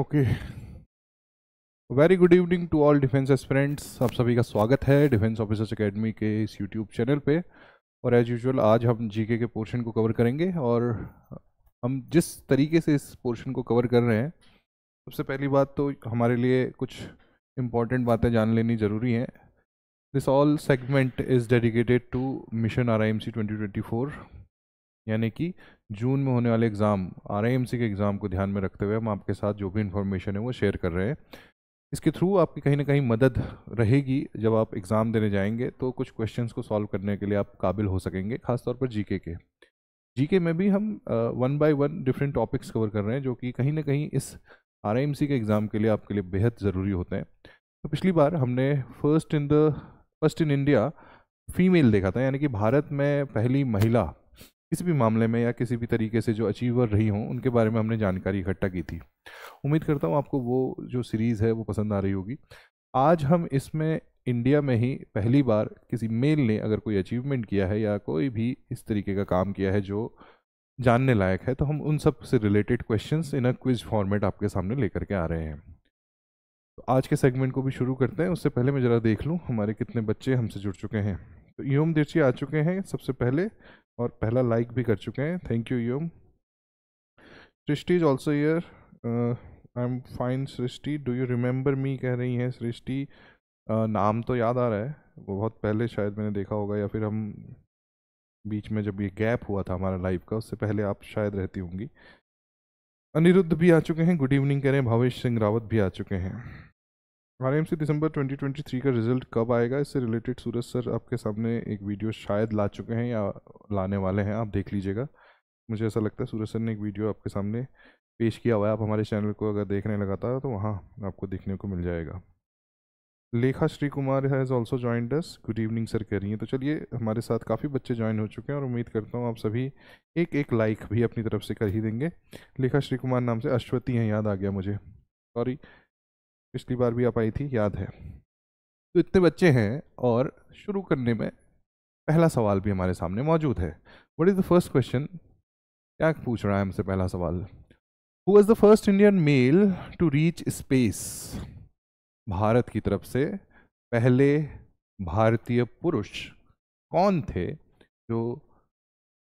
Okay very good evening to all defence friends आप सभी का स्वागत है डिफेंस ऑफिसर्स एकेडमी के इस यूट्यूब चैनल पे और एज यूजुअल आज हम जीके के पोर्शन को कवर करेंगे और हम जिस तरीके से इस पोर्शन को कवर कर रहे हैं सबसे पहली बात तो हमारे लिए कुछ इम्पॉर्टेंट बातें जान लेनी ज़रूरी हैं this all segment is dedicated to mission R I M C twenty twenty four यानी कि जून में होने वाले एग्ज़ाम आर के एग्ज़ाम को ध्यान में रखते हुए हम आपके साथ जो भी इन्फॉर्मेशन है वो शेयर कर रहे हैं इसके थ्रू आपकी कहीं ना कहीं मदद रहेगी जब आप एग्ज़ाम देने जाएंगे तो कुछ क्वेश्चंस को सॉल्व करने के लिए आप काबिल हो सकेंगे खासतौर पर जीके के जीके में भी हम one by one different topics cover कर रहे हैं जो कि कहीं ना कहीं इस आर के एग्ज़ाम के लिए आपके लिए बेहद ज़रूरी होते हैं तो पिछली बार हमने first in the first in India female देखा था यानी कि भारत में पहली महिला किसी भी मामले में या किसी भी तरीके से जो अचीवर रही हों उनके बारे में हमने जानकारी इकट्ठा की थी उम्मीद करता हूँ आपको वो जो सीरीज़ है वो पसंद आ रही होगी आज हम इसमें इंडिया में ही पहली बार किसी मेल ने अगर कोई अचीवमेंट किया है या कोई भी इस तरीके का काम किया है जो जानने लायक है तो हम उन सब से related questions in a quiz format आपके सामने लेकर के आ रहे हैं तो आज के सेगमेंट को भी शुरू करते हैं उससे पहले मैं ज़रा देख लूँ हमारे कितने बच्चे हमसे जुड़ चुके हैं तो योम दिर्ची आ चुके हैं सबसे पहले और पहला लाइक भी कर चुके हैं थैंक यू यूम Srishti is also here I am fine Srishti do you remember me कह रही हैं सृष्टि uh, नाम तो याद आ रहा है वो बहुत पहले शायद मैंने देखा होगा या फिर हम बीच में जब ये गैप हुआ था हमारा लाइफ का उससे पहले आप शायद रहती होंगी अनिरुद्ध भी आ चुके हैं गुड इवनिंग कह रहे हैं भावेश सिंह रावत भी आ चुके हैं R M C December twenty twenty three का रिजल्ट कब आएगा इससे रिलेटेड सूरज सर आपके सामने एक वीडियो शायद ला चुके हैं या लाने वाले हैं आप देख लीजिएगा मुझे ऐसा लगता है सूरज सर ने एक वीडियो आपके सामने पेश किया हुआ है आप हमारे चैनल को अगर देखने लगातार तो वहाँ आपको देखने को मिल जाएगा Lekha Shri Kumar has also joined us good evening sir कह रही हैं तो चलिए हमारे साथ काफ़ी बच्चे ज्वाइन हो चुके हैं और उम्मीद करता हूँ आप सभी एक एक लाइक भी अपनी तरफ से कर ही देंगे लेखा श्री कुमार नाम से अश्वती हैं याद आ गया मुझे सॉरी पिछली बार भी आप आई थी याद है तो इतने बच्चे हैं और शुरू करने में पहला सवाल भी हमारे सामने मौजूद है what is the first question क्या पूछ रहा है हमसे पहला सवाल who was the first Indian male to reach space Bharat की तरफ से पहले भारतीय पुरुष कौन थे जो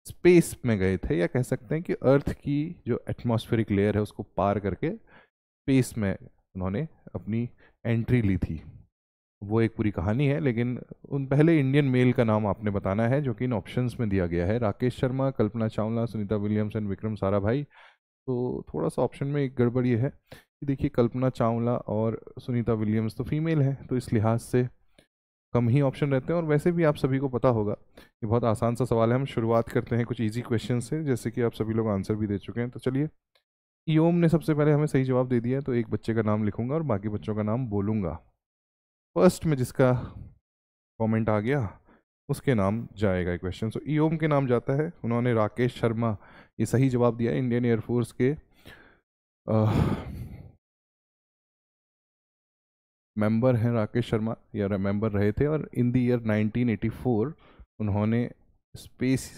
स्पेस में गए थे या कह सकते हैं कि अर्थ की जो एटमॉस्फेरिक लेयर है उसको पार करके स्पेस में उन्होंने अपनी एंट्री ली थी वो एक पूरी कहानी है लेकिन उन पहले इंडियन मेल का नाम आपने बताना है जो कि इन ऑप्शंस में दिया गया है Rakesh Sharma Kalpana Chawla Sunita Williams and Vikram Sarabhai तो थोड़ा सा ऑप्शन में एक गड़बड़ ये है कि देखिए कल्पना चावला और सुनीता विलियम्स तो फीमेल है तो इस लिहाज से कम ही ऑप्शन रहते हैं और वैसे भी आप सभी को पता होगा ये बहुत आसान सा सवाल है हम शुरुआत करते हैं कुछ इजी क्वेश्चन से जैसे कि आप सभी लोग आंसर भी दे चुके हैं तो चलिए योम ने सबसे पहले हमें सही जवाब दे दिया तो एक बच्चे का नाम लिखूंगा और बाकी बच्चों का नाम बोलूँगा फर्स्ट में जिसका कमेंट आ गया उसके नाम जाएगा क्वेश्चन सो ईओम के नाम जाता है उन्होंने राकेश शर्मा ये सही जवाब दिया इंडियन एयरफोर्स के मेंबर हैं राकेश शर्मा या मेंबर रहे थे और इन द ईयर 1984 उन्होंने स्पेस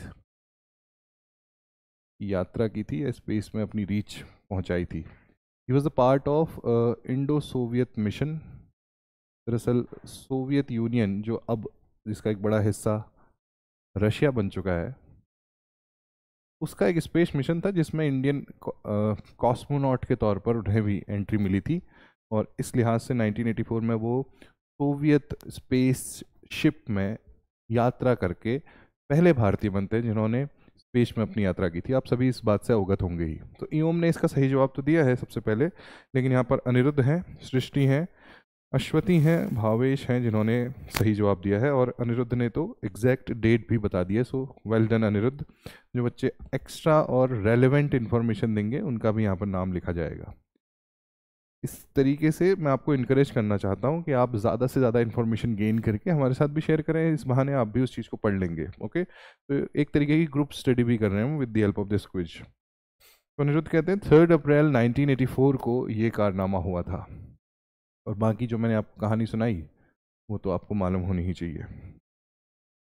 यात्रा की थी या स्पेस में अपनी रीच पहुंचाई थी he was a part of Indo Soviet mission दरअसल सोवियत यूनियन जो अब जिसका एक बड़ा हिस्सा रशिया बन चुका है उसका एक स्पेस मिशन था जिसमें इंडियन कॉस्मोनॉट uh, के तौर पर उन्हें भी एंट्री मिली थी और इस लिहाज से 1984 में वो सोवियत स्पेस शिप में यात्रा करके पहले भारतीय बनते हैं जिन्होंने पेश में अपनी यात्रा की थी आप सभी इस बात से अवगत होंगे ही तो ईओम ने इसका सही जवाब तो दिया है सबसे पहले लेकिन यहाँ पर अनिरुद्ध हैं सृष्टि हैं अश्वती हैं भावेश हैं जिन्होंने सही जवाब दिया है और अनिरुद्ध ने तो एग्जैक्ट डेट भी बता दिया सो वेल डन अनिरुद्ध जो बच्चे एक्स्ट्रा और रेलिवेंट इन्फॉर्मेशन देंगे उनका भी यहाँ पर नाम लिखा जाएगा इस तरीके से मैं आपको इनक्रेज करना चाहता हूँ कि आप ज़्यादा से ज़्यादा इन्फॉर्मेशन गेन करके हमारे साथ भी शेयर करें इस बहाने आप भी उस चीज़ को पढ़ लेंगे ओके तो एक तरीके की ग्रुप स्टडी भी कर रहे हैं with the help of this quiz तो अनिरुद्ध कहते हैं थर्ड अप्रैल 1984 को ये कारनामा हुआ था और बाकी जो मैंने आपको कहानी सुनाई वो तो आपको मालूम होनी ही चाहिए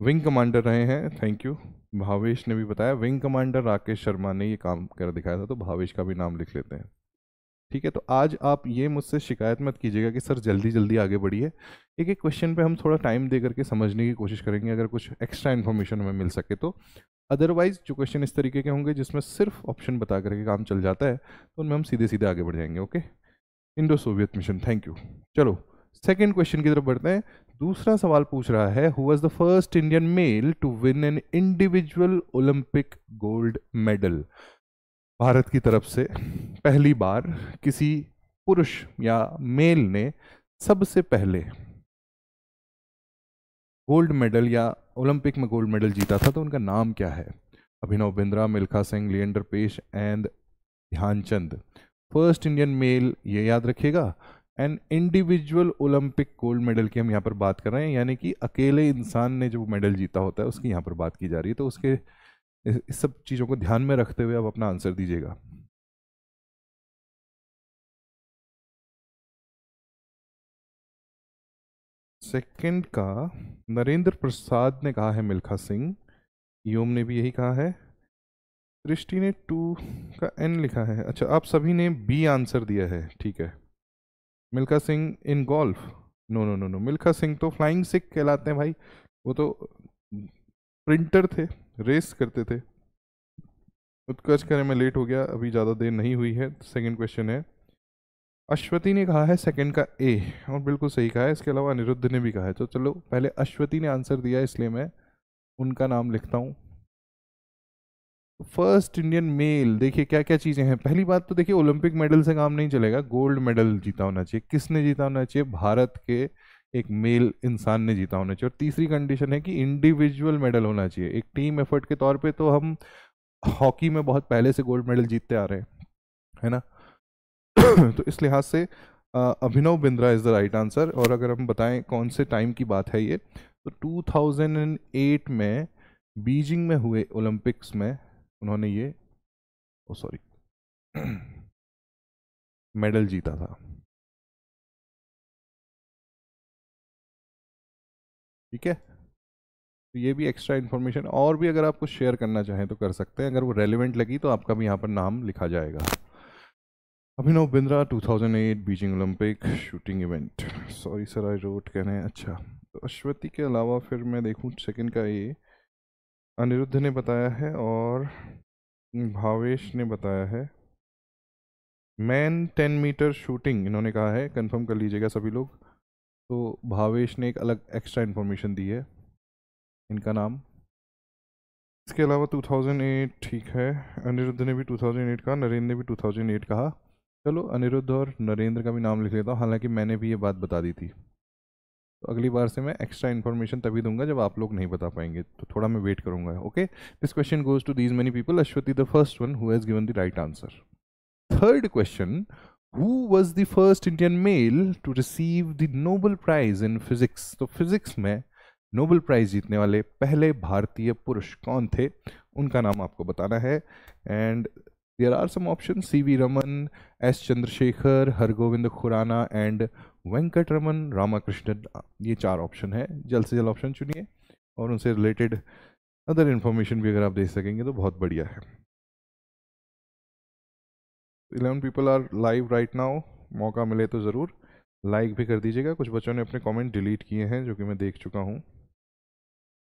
विंग कमांडर रहे हैं थैंक यू भावेश ने भी बताया विंग कमांडर राकेश शर्मा ने ये काम कर दिखाया था तो भावेश का भी नाम लिख लेते हैं ठीक है तो आज आप ये मुझसे शिकायत मत कीजिएगा कि सर जल्दी जल्दी आगे बढ़िए एक एक क्वेश्चन पे हम थोड़ा टाइम दे करके समझने की कोशिश करेंगे अगर कुछ एक्स्ट्रा इन्फॉर्मेशन हमें मिल सके तो अदरवाइज जो क्वेश्चन इस तरीके के होंगे जिसमें सिर्फ ऑप्शन बता करके काम चल जाता है तो उनमें हम सीधे सीधे आगे बढ़ जाएंगे okay Indo Soviet mission thank you चलो सेकेंड क्वेश्चन की तरफ बढ़ते हैं दूसरा सवाल पूछ रहा है who was the first Indian male to win an individual Olympic gold medal Bharat की तरफ से पहली बार किसी पुरुष या मेल ने सबसे पहले गोल्ड मेडल या ओलंपिक में गोल्ड मेडल जीता था तो उनका नाम क्या है Abhinav Bindra Milkha Singh Leander Paes and Dhyanchand first Indian male ये याद रखिएगा and individual Olympic gold medal की हम यहाँ पर बात कर रहे हैं यानी कि अकेले इंसान ने जो मेडल जीता होता है उसकी यहाँ पर बात की जा रही है तो उसके इस, सब चीज़ों को ध्यान में रखते हुए आप अपना आंसर दीजिएगा सेकंड का नरेंद्र प्रसाद ने कहा है मिल्खा सिंह योम ने भी यही कहा है दृष्टि ने टू का एन लिखा है अच्छा आप सभी ने बी आंसर दिया है ठीक है Milkha Singh in golf no no no no Milkha Singh तो फ्लाइंग सिख कहलाते हैं भाई वो तो प्रिंटर थे रेस करते थे उत्कर्ष करने में लेट हो गया अभी ज़्यादा देर नहीं हुई है सेकंड क्वेश्चन है अश्वती ने कहा है सेकंड का ए और बिल्कुल सही कहा है इसके अलावा अनिरुद्ध ने भी कहा है तो चलो पहले अश्वती ने आंसर दिया इसलिए मैं उनका नाम लिखता हूँ फर्स्ट इंडियन मेल देखिए क्या क्या चीज़ें हैं पहली बात तो देखिए ओलंपिक मेडल से काम नहीं चलेगा गोल्ड मेडल जीता होना चाहिए किसने जीता होना चाहिए भारत के एक मेल इंसान ने जीता होना चाहिए और तीसरी कंडीशन है कि इंडिविजुअल मेडल होना चाहिए एक टीम एफर्ट के तौर पे तो हम हॉकी में बहुत पहले से गोल्ड मेडल जीतते आ रहे हैं है ना तो इस लिहाज से Abhinav Bindra is the right answer और अगर हम बताएं कौन से टाइम की बात है ये तो 2008 में बीजिंग में हुए ओलंपिक्स में उन्होंने ये ओ सॉरी मेडल जीता था ठीक है तो ये भी एक्स्ट्रा इन्फॉर्मेशन और भी अगर आप कुछ शेयर करना चाहें तो कर सकते हैं अगर वो रेलिवेंट लगी तो आपका भी यहाँ पर नाम लिखा जाएगा Abhinav Bindra 2008 Beijing Olympic shooting event sorry sir I wrote कह रहे हैं अच्छा तो अश्वती के अलावा फिर मैं देखूँ सेकेंड का ये अनिरुद्ध ने बताया है और भावेश ने बताया है मैन टेन मीटर शूटिंग इन्होंने कहा है कंफर्म कर लीजिएगा सभी लोग तो भावेश ने एक अलग एक्स्ट्रा इन्फॉर्मेशन दी है इनका नाम इसके अलावा 2008 ठीक है अनिरुद्ध ने भी 2008 कहा नरेंद्र ने भी 2008 कहा चलो अनिरुद्ध और नरेंद्र का भी नाम लिख लेता हूँ हालांकि मैंने भी ये बात बता दी थी तो अगली बार से मैं एक्स्ट्रा इन्फॉर्मेशन तभी दूंगा जब आप लोग नहीं बता पाएंगे तो थोड़ा मैं वेट करूंगा okay this question goes to these many people Ashwathi the first one who's given the right answer third question who was the first Indian male to receive the Nobel Prize in Physics? तो physics में Nobel prize जीतने वाले पहले भारतीय पुरुष कौन थे उनका नाम आपको बताना है and there are some option C V Raman S Chandrasekhar Hargobind Khorana and Venkatraman Ramakrishnan ये चार ऑप्शन है जल्द से जल्द ऑप्शन चुनिए और उनसे रिलेटेड अदर इन्फॉर्मेशन भी अगर आप दे सकेंगे तो बहुत बढ़िया है eleven people are live right now मौका मिले तो ज़रूर लाइक भी कर दीजिएगा कुछ बच्चों ने अपने कमेंट डिलीट किए हैं जो कि मैं देख चुका हूँ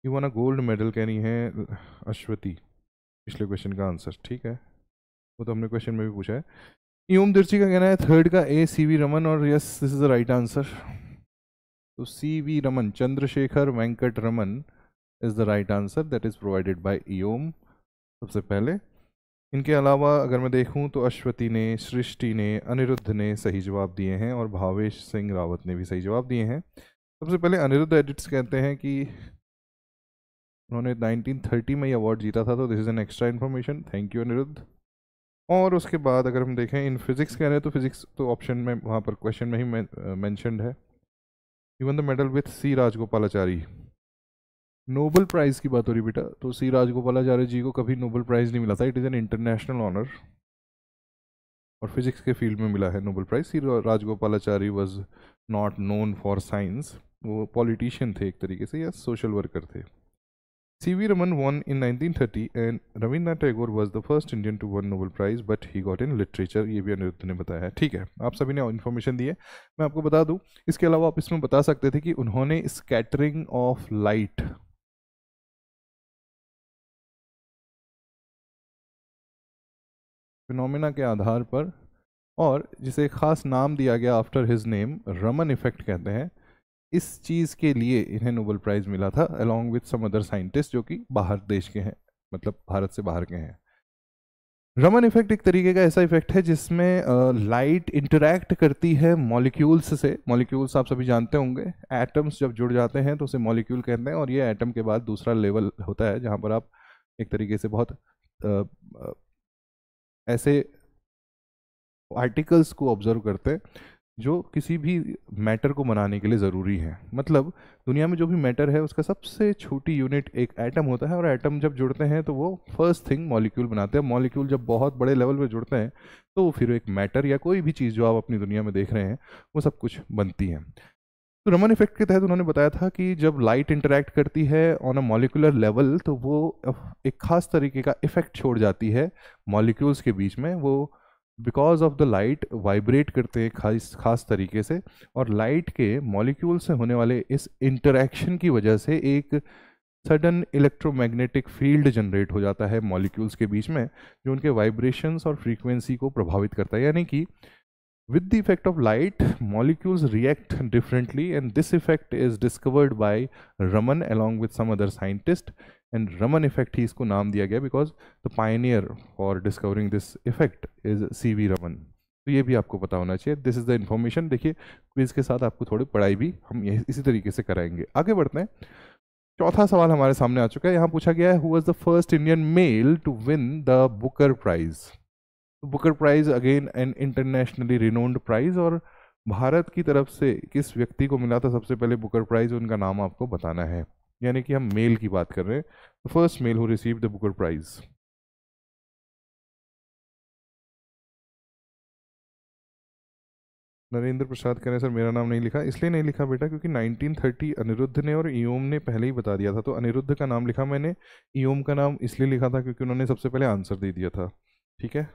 यू अ गोल्ड मेडल कहनी है अश्वती पिछले क्वेश्चन का आंसर ठीक है वो तो हमने क्वेश्चन में भी पूछा है यूम दिर्ची का कहना है थर्ड का ए सी वी रमन और yes this is the right answer तो C V Raman Chandrasekhar Venkatraman is the right answer that is provided by ईओम सबसे पहले इनके अलावा अगर मैं देखूं तो अश्वती ने सृष्टि ने अनिरुद्ध ने सही जवाब दिए हैं और भावेश सिंह रावत ने भी सही जवाब दिए हैं सबसे पहले अनिरुद्ध एडिट्स कहते हैं कि उन्होंने 1930 में ये अवार्ड जीता था तो this is an extra information thank you Aniruddh और उसके बाद अगर हम देखें इन फिज़िक्स कह रहे हैं तो फिज़िक्स तो ऑप्शन में वहाँ पर क्वेश्चन में ही मैंशनड है even the medal with C Rajagopalachari Nobel prize की बात हो रही बेटा तो सी राजगोपालाचार्य जी को कभी नोबल प्राइज़ नहीं मिला था it is an international honour और फिजिक्स के फील्ड में मिला है Nobel prize C Rajagopalachari was not known for science वो पॉलिटिशियन थे एक तरीके से या सोशल वर्कर थे C V Raman won in 1930 and Rabindranath Tagore was the first Indian to won Nobel prize but he got in literature ये भी अनिरुद्ध ने बताया है ठीक है आप सभी ने इन्फॉर्मेशन दी है मैं आपको बता दूँ इसके अलावा आप इसमें बता सकते थे कि उन्होंने स्कैटरिंग ऑफ लाइट फिनोमिना के आधार पर और जिसे एक ख़ास नाम दिया गया after his name Raman effect कहते हैं इस चीज़ के लिए इन्हें नोबल प्राइज़ मिला था along with some other scientist जो कि बाहर देश के हैं मतलब भारत से बाहर के हैं रमन इफेक्ट एक तरीके का ऐसा इफेक्ट है जिसमें लाइट इंटरैक्ट करती है मॉलिक्यूल्स से मॉलिक्यूल्स आप सभी जानते होंगे एटम्स जब जुड़ जाते हैं तो उसे मॉलिक्यूल कहते हैं और ये एटम के बाद दूसरा लेवल होता है जहाँ पर आप एक तरीके से बहुत ऐसे आर्टिकल्स को ऑब्जर्व करते हैं जो किसी भी मैटर को मनाने के लिए ज़रूरी है मतलब दुनिया में जो भी मैटर है उसका सबसे छोटी यूनिट एक एटम होता है और एटम जब जुड़ते हैं तो वो फर्स्ट थिंग मॉलिक्यूल बनाते हैं मॉलिक्यूल जब बहुत बड़े लेवल पर जुड़ते हैं तो फिर एक मैटर या कोई भी चीज़ जो आप अपनी दुनिया में देख रहे हैं वो सब कुछ बनती है तो रमन इफेक्ट के तहत उन्होंने बताया था कि जब लाइट इंटरेक्ट करती है ऑन अ मॉलिकुलर लेवल तो वो एक खास तरीके का इफेक्ट छोड़ जाती है मॉलिक्यूल्स के बीच में वो because of the light vibrate करते हैं खास खास तरीके से और लाइट के मॉलिक्यूल से होने वाले इस इंटरेक्शन की वजह से एक सडन इलेक्ट्रोमैग्नेटिक फील्ड जनरेट हो जाता है मॉलिक्यूल्स के बीच में जो उनके वाइब्रेशंस और फ्रीक्वेंसी को प्रभावित करता है यानी कि With the effect of light, molecules react differently and this effect is discovered by Raman along with some other scientist and Raman effect ही इसको नाम दिया गया because the pioneer for discovering this effect is C.V. Raman तो ये भी आपको पता होना चाहिए दिस इज़ द इन्फॉर्मेशन देखिए क्विज के साथ आपको थोड़ी पढ़ाई भी हम यही इसी तरीके से कराएंगे आगे बढ़ते हैं चौथा सवाल हमारे सामने आ चुका है यहाँ पूछा गया है who was the first Indian male to win the Booker prize Booker prize again an internationally renowned prize और भारत की तरफ से किस व्यक्ति को मिला था सबसे पहले बुकर प्राइज़ उनका नाम आपको बताना है यानी कि हम मेल की बात कर रहे हैं first male who receive the Booker prize Narendra Prasad कह रहे हैं सर मेरा नाम नहीं लिखा इसलिए नहीं लिखा बेटा क्योंकि 1930 अनिरुद्ध ने और ईओम ने पहले ही बता दिया था तो अनिरुद्ध का नाम लिखा मैंने ईओम का नाम इसलिए लिखा था क्योंकि उन्होंने सबसे पहले आंसर दे दिया था ठीक है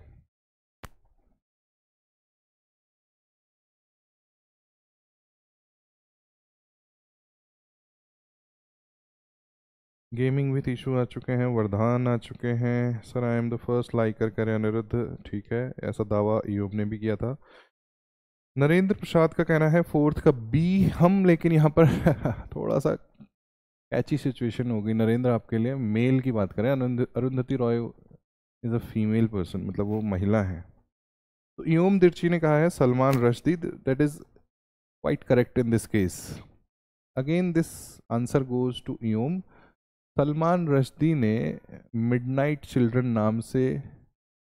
गेमिंग विथ इशू आ चुके हैं वरदान आ चुके हैं sir I am the first liker करें अनिरुद्ध ठीक है ऐसा दावा यूब ने भी किया था नरेंद्र प्रसाद का कहना है फोर्थ का बी हम लेकिन यहाँ पर थोड़ा सा कैची सिचुएशन हो गई नरेंद्र आपके लिए मेल की बात करें Arundhati Roy is a female person मतलब वो महिला है तो योम दिर्ची ने कहा है Salman Rushdie that is quite correct in this case again this answer goes to योम सलमान रश्दी ने मिडनाइट चिल्ड्रन नाम से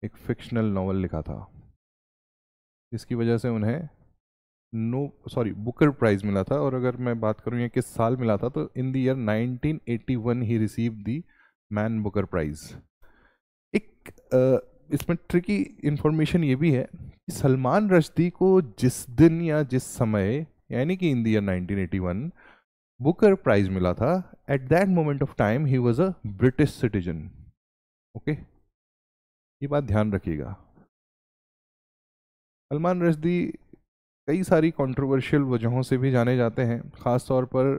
एक फिक्शनल नावल लिखा था जिसकी वजह से उन्हें नो सॉरी बुकर प्राइज़ मिला था और अगर मैं बात करूँ ये किस साल मिला था तो in the year 1981 he receive the man Booker prize एक इसमें ट्रिकी इन्फॉर्मेशन ये भी है कि सलमान रश्दी को जिस दिन या जिस समय यानी कि in the year nineteen Booker prize मिला था at that moment of time he was a British citizen okay ये बात ध्यान रखिएगा सलमान रजदी कई सारी कंट्रोवर्शियल वजहों से भी जाने जाते हैं ख़ास तौर पर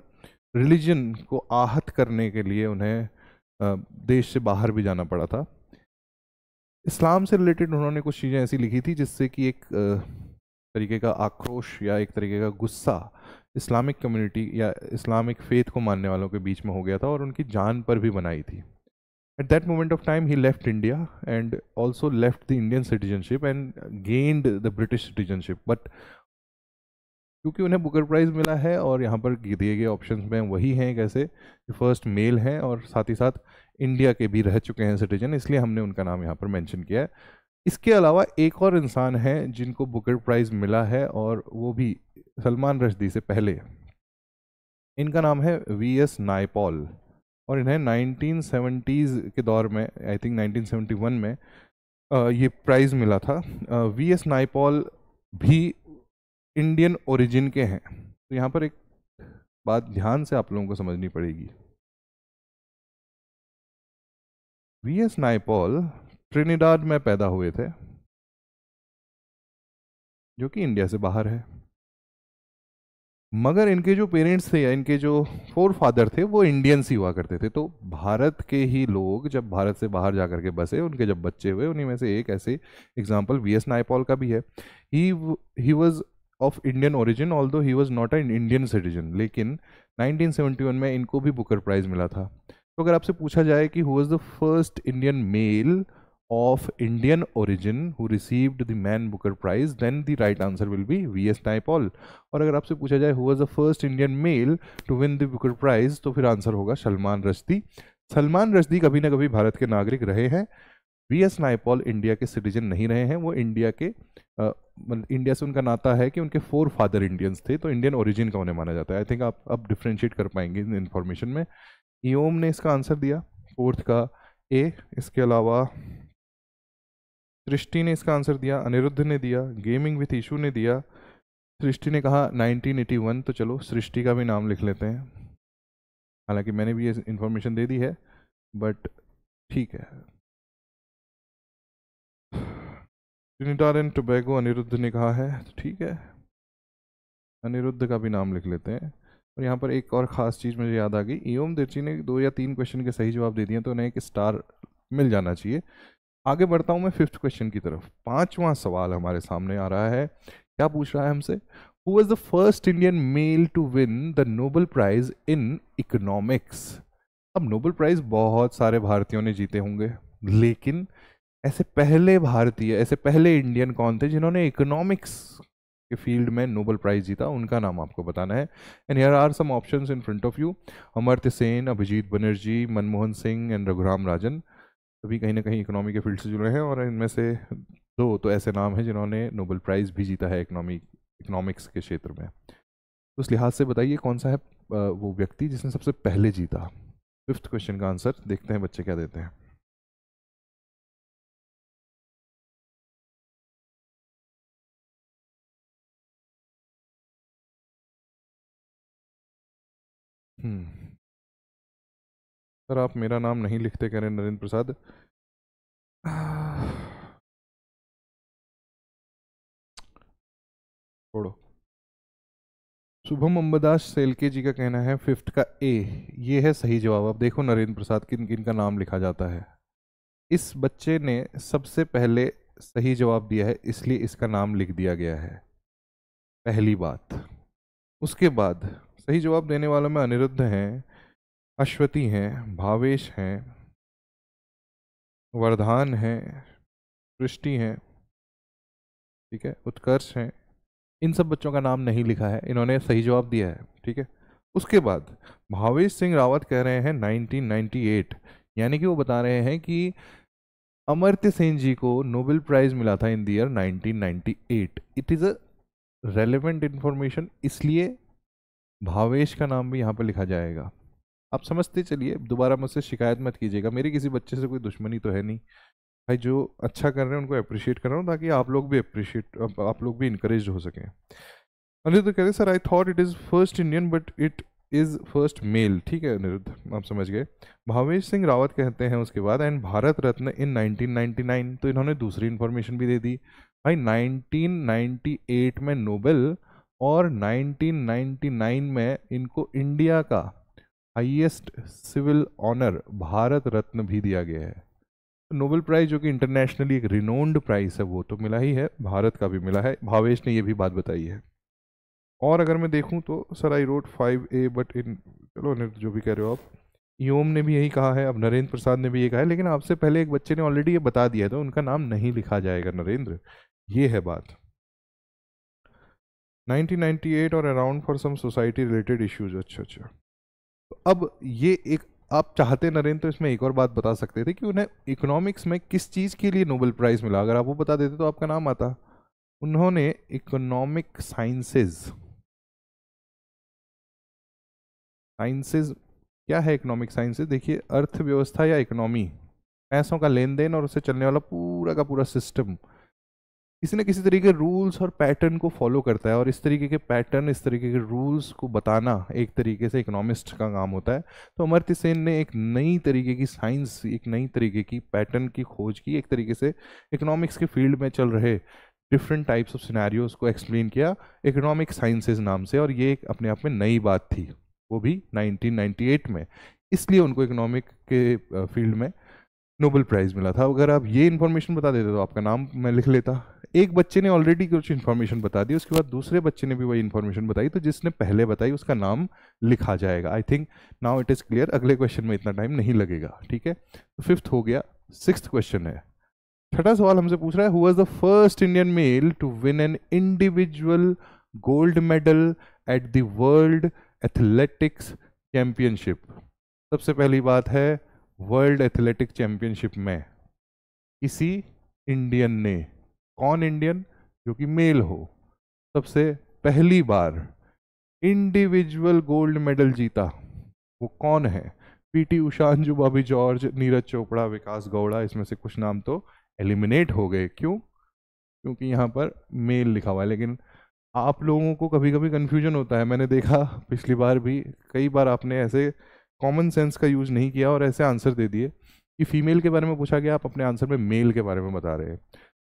रिलीजन को आहत करने के लिए उन्हें देश से बाहर भी जाना पड़ा था इस्लाम से रिलेटेड उन्होंने कुछ चीज़ें ऐसी लिखी थी जिससे कि एक तरीके का आक्रोश या एक तरीके का गुस्सा इस्लामिक कम्युनिटी या इस्लामिक फेथ को मानने वालों के बीच में हो गया था और उनकी जान पर भी बनाई थी at that moment of time he left India and also left the Indian citizenship and gained the British citizenship but क्योंकि उन्हें बुकर प्राइज़ मिला है और यहाँ पर दिए गए ऑप्शन में वही हैं कैसे फर्स्ट मेल हैं और साथ ही साथ इंडिया के भी रह चुके हैं सिटीजन इसलिए हमने उनका नाम यहाँ पर मेंशन किया है इसके अलावा एक और इंसान है जिनको बुकर प्राइज़ मिला है और वो भी सलमान रशदी से पहले इनका नाम है वी एस नायपॉल और इन्हें नाइनटीन सेवेंटीज़ के दौर में I think nineteen seventy one में ये प्राइज़ मिला था वी एस नायपॉल भी इंडियन ओरिजिन के हैं तो यहाँ पर एक बात ध्यान से आप लोगों को समझनी पड़ेगी वी एस नायपॉल ट्रिनिडाड में पैदा हुए थे जो कि इंडिया से बाहर है मगर इनके जो पेरेंट्स थे या इनके जो फोर फादर थे वो इंडियंस ही हुआ करते थे तो भारत के ही लोग जब भारत से बाहर जा करके बसे उनके जब बच्चे हुए उन्हीं में से एक ऐसे एग्जाम्पल वी एस नायपॉल का भी है he he was of Indian origin although he was not an Indian citizen लेकिन 1971 में इनको भी बुकर प्राइज़ मिला था तो अगर आपसे पूछा जाए कि who was the first Indian male of Indian origin who received the Man Booker Prize, then the right answer will be V.S. Naipaul. और अगर आपसे पूछा जाए who was the first Indian male to win the Booker Prize, तो फिर answer होगा Salman rushdie Salman rushdie कभी ना कभी भारत के नागरिक रहे हैं वी एस नाइपॉल इंडिया के सिटीजन नहीं रहे हैं वो इंडिया के मतलब इंडिया से उनका नाता है कि उनके फोर फादर इंडियंस थे तो इंडियन ओरिजिन का उन्हें माना जाता है आई थिंक आप अब डिफ्रेंशिएट कर पाएंगे इन इन्फॉर्मेशन में ईओम ने इसका आंसर दिया फोर्थ का ए इसके अलावा सृष्टि ने इसका आंसर दिया अनिरुद्ध ने दिया गेमिंग विथ ईशू ने दिया सृष्टि ने कहा 1981 तो चलो सृष्टि का भी नाम लिख लेते हैं हालांकि मैंने भी ये इन्फॉर्मेशन दे दी है बट ठीक है ट्रिनिटार एंड टोबैगो अनिरुद्ध ने कहा है तो ठीक है अनिरुद्ध का भी नाम लिख लेते हैं और यहाँ पर एक और ख़ास चीज़ मुझे याद आ गई ईओम दिर्ची ने दो या तीन क्वेश्चन के सही जवाब दे दिए तो उन्हें एक स्टार मिल जाना चाहिए आगे बढ़ता हूँ मैं फिफ्थ क्वेश्चन की तरफ पांचवा सवाल हमारे सामने आ रहा है क्या पूछ रहा है हमसे who is the first Indian male to win the Nobel prize in economics अब नोबल प्राइज बहुत सारे भारतीयों ने जीते होंगे लेकिन ऐसे पहले भारतीय ऐसे पहले इंडियन कौन थे जिन्होंने इकोनॉमिक्स के फील्ड में नोबल प्राइज जीता उनका नाम आपको बताना है and here are some options in front of you Amartya Sen Abhijit Banerjee Manmohan Singh and Raghuram Rajan सभी कहीं ना कहीं इकोनॉमी के फील्ड से जुड़े हैं और इनमें से दो तो ऐसे नाम हैं जिन्होंने नोबल प्राइज़ भी जीता है इकोनॉमी इकोनॉमिक्स के क्षेत्र में तो उस लिहाज से बताइए कौन सा है वो व्यक्ति जिसने सबसे पहले जीता फिफ्थ क्वेश्चन का आंसर देखते हैं बच्चे क्या देते हैं हम्म सर आप मेरा नाम नहीं लिखते कह रहे नरेंद्र प्रसाद छोड़ो शुभम अम्बदास सेलके जी का कहना है फिफ्थ का ए ये है सही जवाब अब देखो नरेंद्र प्रसाद किन किन का नाम लिखा जाता है इस बच्चे ने सबसे पहले सही जवाब दिया है इसलिए इसका नाम लिख दिया गया है पहली बात उसके बाद सही जवाब देने वालों में अनिरुद्ध हैं अश्वती हैं भावेश हैं वर्धान हैं सृष्टि हैं ठीक है उत्कर्ष हैं इन सब बच्चों का नाम नहीं लिखा है इन्होंने सही जवाब दिया है ठीक है उसके बाद भावेश सिंह रावत कह रहे हैं 1998 यानी कि वो बता रहे हैं कि अमर्त्य सेन जी को नोबेल प्राइज़ मिला था in the year 1998 it is a relevant information इसलिए भावेश का नाम भी यहाँ पर लिखा जाएगा आप समझते चलिए दोबारा मुझसे शिकायत मत कीजिएगा मेरे किसी बच्चे से कोई दुश्मनी तो है नहीं भाई जो अच्छा कर रहे हैं उनको अप्रिशिएट कर रहा हूँ ताकि आप लोग भी अप्रिशिएट आप लोग भी इंकरेज हो सकें अनिरुद्ध कह रहे sir I thought it is first Indian but it is first male ठीक है अनिरुद्ध आप समझ गए भावेश सिंह रावत कहते हैं उसके बाद एंड भारत रत्न इन 1999 तो इन्होंने दूसरी इन्फॉर्मेशन भी दे दी भाई 1998 में नोबेल और 1999 में इनको इंडिया का highest civil honour Bharat Ratna भी दिया गया है नोबेल प्राइज़ जो कि इंटरनेशनली एक रिनोन्ड प्राइज़ है वो तो मिला ही है भारत का भी मिला है भावेश ने ये भी बात बताई है और अगर मैं देखूं तो sir I wrote five A but in चलो जो भी कह रहे हो आप योम ने भी यही कहा है अब नरेंद्र प्रसाद ने भी ये कहा है लेकिन आपसे पहले एक बच्चे ने ऑलरेडी ये बता दिया था उनका नाम नहीं लिखा जाएगा नरेंद्र ये है बात 1998 और around for some society related issues अच्छा अच्छा अब ये एक आप चाहते नरेंद्र तो इसमें एक और बात बता सकते थे कि उन्हें इकोनॉमिक्स में किस चीज़ के लिए नोबेल प्राइज़ मिला अगर आप वो बता देते तो आपका नाम आता उन्होंने इकोनॉमिक साइंसेज साइंसेज क्या है इकोनॉमिक साइंसेज देखिए अर्थव्यवस्था या इकोनॉमी पैसों का लेन देन और उसे चलने वाला पूरा का पूरा सिस्टम किसी न किसी तरीके रूल्स और पैटर्न को फॉलो करता है और इस तरीके के पैटर्न इस तरीके के रूल्स को बताना एक तरीके से इकोनॉमिस्ट का काम होता है तो अमर्त्य सेन ने एक नई तरीके की साइंस एक नई तरीके की पैटर्न की खोज की एक तरीके से इकोनॉमिक्स के फील्ड में चल रहे डिफरेंट टाइप्स ऑफ सिनेरियोज को एक्सप्लेन किया इकोनॉमिक साइंसेज नाम से और ये एक अपने आप में नई बात थी वो भी 1998 में इसलिए उनको इकोनॉमिक के फील्ड में नोबल प्राइज़ मिला था अगर आप ये इन्फॉर्मेशन बता देते तो आपका नाम मैं लिख लेता एक बच्चे ने ऑलरेडी कुछ इन्फॉर्मेशन बता दी उसके बाद दूसरे बच्चे ने भी वही इन्फॉर्मेशन बताई तो जिसने पहले बताई उसका नाम लिखा जाएगा I think now it is clear अगले क्वेश्चन में इतना टाइम नहीं लगेगा ठीक है तो फिफ्थ हो गया सिक्स क्वेश्चन है छठा सवाल हमसे पूछ रहा है who the first Indian male to win an individual gold medal at the world athletics championship सबसे पहली बात है वर्ल्ड एथलेटिक चैंपियनशिप में किसी इंडियन ने कौन इंडियन जो कि मेल हो सबसे पहली बार इंडिविजुअल गोल्ड मेडल जीता वो कौन है पीटी उषा अंजू बॉबी जॉर्ज नीरज चोपड़ा विकास गौड़ा इसमें से कुछ नाम तो एलिमिनेट हो गए क्यों क्योंकि यहाँ पर मेल लिखा हुआ है लेकिन आप लोगों को कभी कभी कन्फ्यूजन होता है मैंने देखा पिछली बार भी कई बार आपने ऐसे कॉमन सेंस का यूज़ नहीं किया और ऐसे आंसर दे दिए कि फीमेल के बारे में पूछा गया आप अपने आंसर में मेल के बारे में बता रहे हैं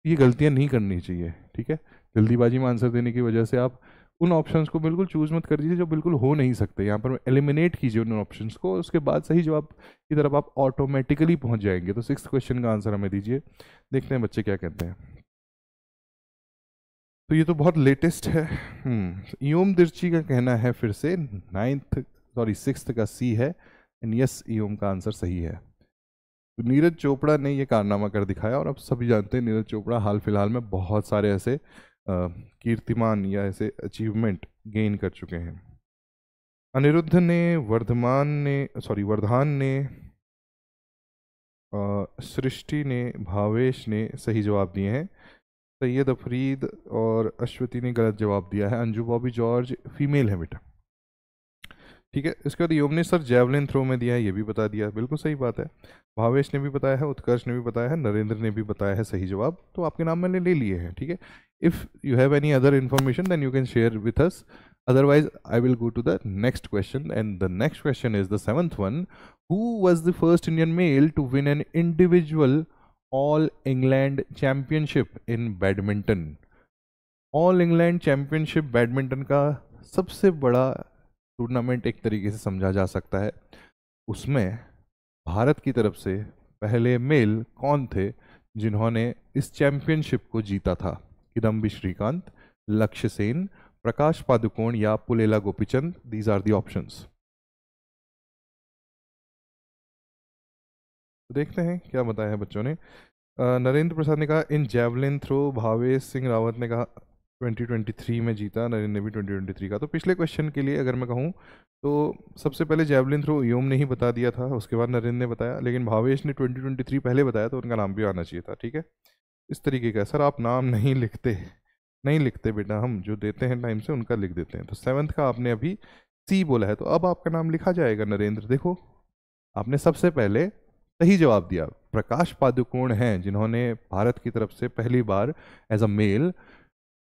ये गलतियाँ नहीं करनी चाहिए ठीक है जल्दीबाजी में आंसर देने की वजह से आप उन ऑप्शंस को बिल्कुल चूज़ मत कर दीजिए जो बिल्कुल हो नहीं सकते यहाँ पर एलिमिनेट कीजिए उन ऑप्शंस को उसके बाद सही जवाब की तरफ आप ऑटोमेटिकली पहुँच जाएंगे तो सिक्स क्वेश्चन का आंसर हमें दीजिए देखते हैं बच्चे क्या कहते हैं तो ये तो बहुत लेटेस्ट है योम हम्म, दिर्ची का कहना है फिर से नाइन्थ सॉरी सिक्स का सी है एंड यस ई ओम का आंसर सही है तो नीरज चोपड़ा ने ये कारनामा कर दिखाया और अब सभी जानते हैं नीरज चोपड़ा हाल फिलहाल में बहुत सारे ऐसे कीर्तिमान या ऐसे अचीवमेंट गेन कर चुके हैं अनिरुद्ध ने वर्धमान ने सॉरी वर्धान ने सृष्टि ने भावेश ने सही जवाब दिए हैं सैयद अफरीद और अश्वती ने गलत जवाब दिया है अंजू बॉबी जॉर्ज फीमेल है बेटा ठीक है इसके बाद योमनेश सर जैवलिन थ्रो में दिया है ये भी बता दिया बिल्कुल सही बात है भावेश ने भी बताया है उत्कर्ष ने भी बताया है नरेंद्र ने भी बताया है सही जवाब तो आपके नाम मैंने ले लिए हैं ठीक है if you have any other information then you can share with us otherwise I will go to the next question and the next question is the seventh one who was the first Indian male to win an individual All England championship in badminton All England championship badminton का सबसे बड़ा tournament एक तरीके से समझा जा सकता है उसमें भारत की तरफ से पहले मेल कौन थे जिन्होंने इस चैम्पियनशिप को जीता था किदम्बी श्रीकांत लक्ष्य सेन प्रकाश पादुकोण या Pullela Gopichand these are the options देखते हैं क्या बताया है बच्चों ने नरेंद्र प्रसाद ने कहा in javelin throw Bhavesh Singh Rawat ने कहा 2023 में जीता नरेंद्र ने भी 2023 का तो पिछले क्वेश्चन के लिए अगर मैं कहूँ तो सबसे पहले जैवलिन थ्रो योम ने ही बता दिया था उसके बाद नरेंद्र ने बताया लेकिन भावेश ने 2023 पहले बताया तो उनका नाम भी आना चाहिए था ठीक है इस तरीके का सर आप नाम नहीं लिखते नहीं लिखते बेटा हम जो देते हैं टाइम से उनका लिख देते हैं तो सेवन्थ का आपने अभी सी बोला है तो अब आपका नाम लिखा जाएगा नरेंद्र देखो आपने सबसे पहले सही जवाब दिया प्रकाश पादुकोण हैं जिन्होंने भारत की तरफ से पहली बार as a male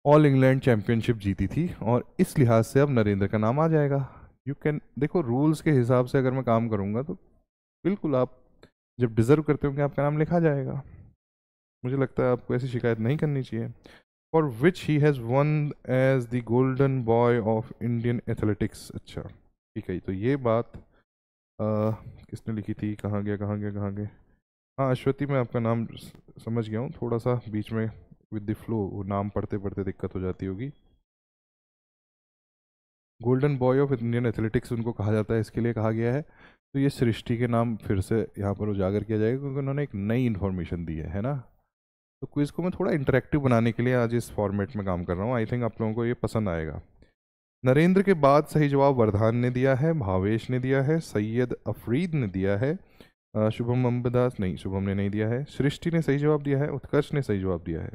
All England championship जीती थी और इस लिहाज से अब नरेंद्र का नाम आ जाएगा यू कैन देखो रूल्स के हिसाब से अगर मैं काम करूँगा तो बिल्कुल आप जब डिज़र्व करते हो कि आपका नाम लिखा जाएगा मुझे लगता है आपको ऐसी शिकायत नहीं करनी चाहिए for which he has won as the golden boy of Indian athletics अच्छा ठीक है तो ये बात आ, किसने लिखी थी कहाँ गया कहाँ गया कहाँ गया हाँ अश्वती मैं आपका नाम समझ गया हूँ थोड़ा सा बीच में विद द फ्लो नाम पढ़ते पढ़ते दिक्कत हो जाती होगी golden boy of Indian athletics उनको कहा जाता है इसके लिए कहा गया है तो ये सृष्टि के नाम फिर से यहाँ पर उजागर किया जाएगा क्योंकि उन्होंने एक नई इन्फॉर्मेशन दी है है ना तो क्विज़ को मैं थोड़ा इंटरेक्टिव बनाने के लिए आज इस फॉर्मेट में काम कर रहा हूँ आई थिंक आप लोगों को ये पसंद आएगा नरेंद्र के बाद सही जवाब वरधान ने दिया है भावेश ने दिया है सैयद अफरीद ने दिया है शुभम अम्बदास नहीं शुभम ने नहीं दिया है सृष्टि ने सही जवाब दिया है उत्कर्ष ने सही जवाब दिया है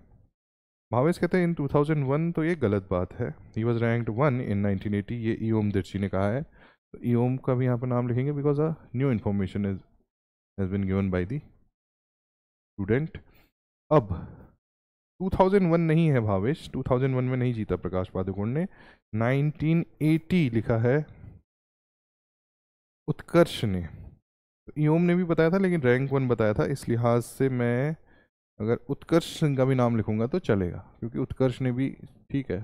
भावेस कहते हैं इन 2001 तो ये गलत बात है he was ranked one in 1980 ये ई ओम दिर्ची ने कहा है तो ई ओम का भी यहाँ पर नाम लिखेंगे because a new information is has been given by the student अब 2001 नहीं है भावेश 2001 में नहीं जीता प्रकाश पादुकोण ने 1980 लिखा है उत्कर्ष ने ईओम तो ने भी बताया था लेकिन रैंक वन बताया था इस लिहाज से मैं अगर उत्कर्ष सिंह का भी नाम लिखूंगा तो चलेगा क्योंकि उत्कर्ष ने भी ठीक है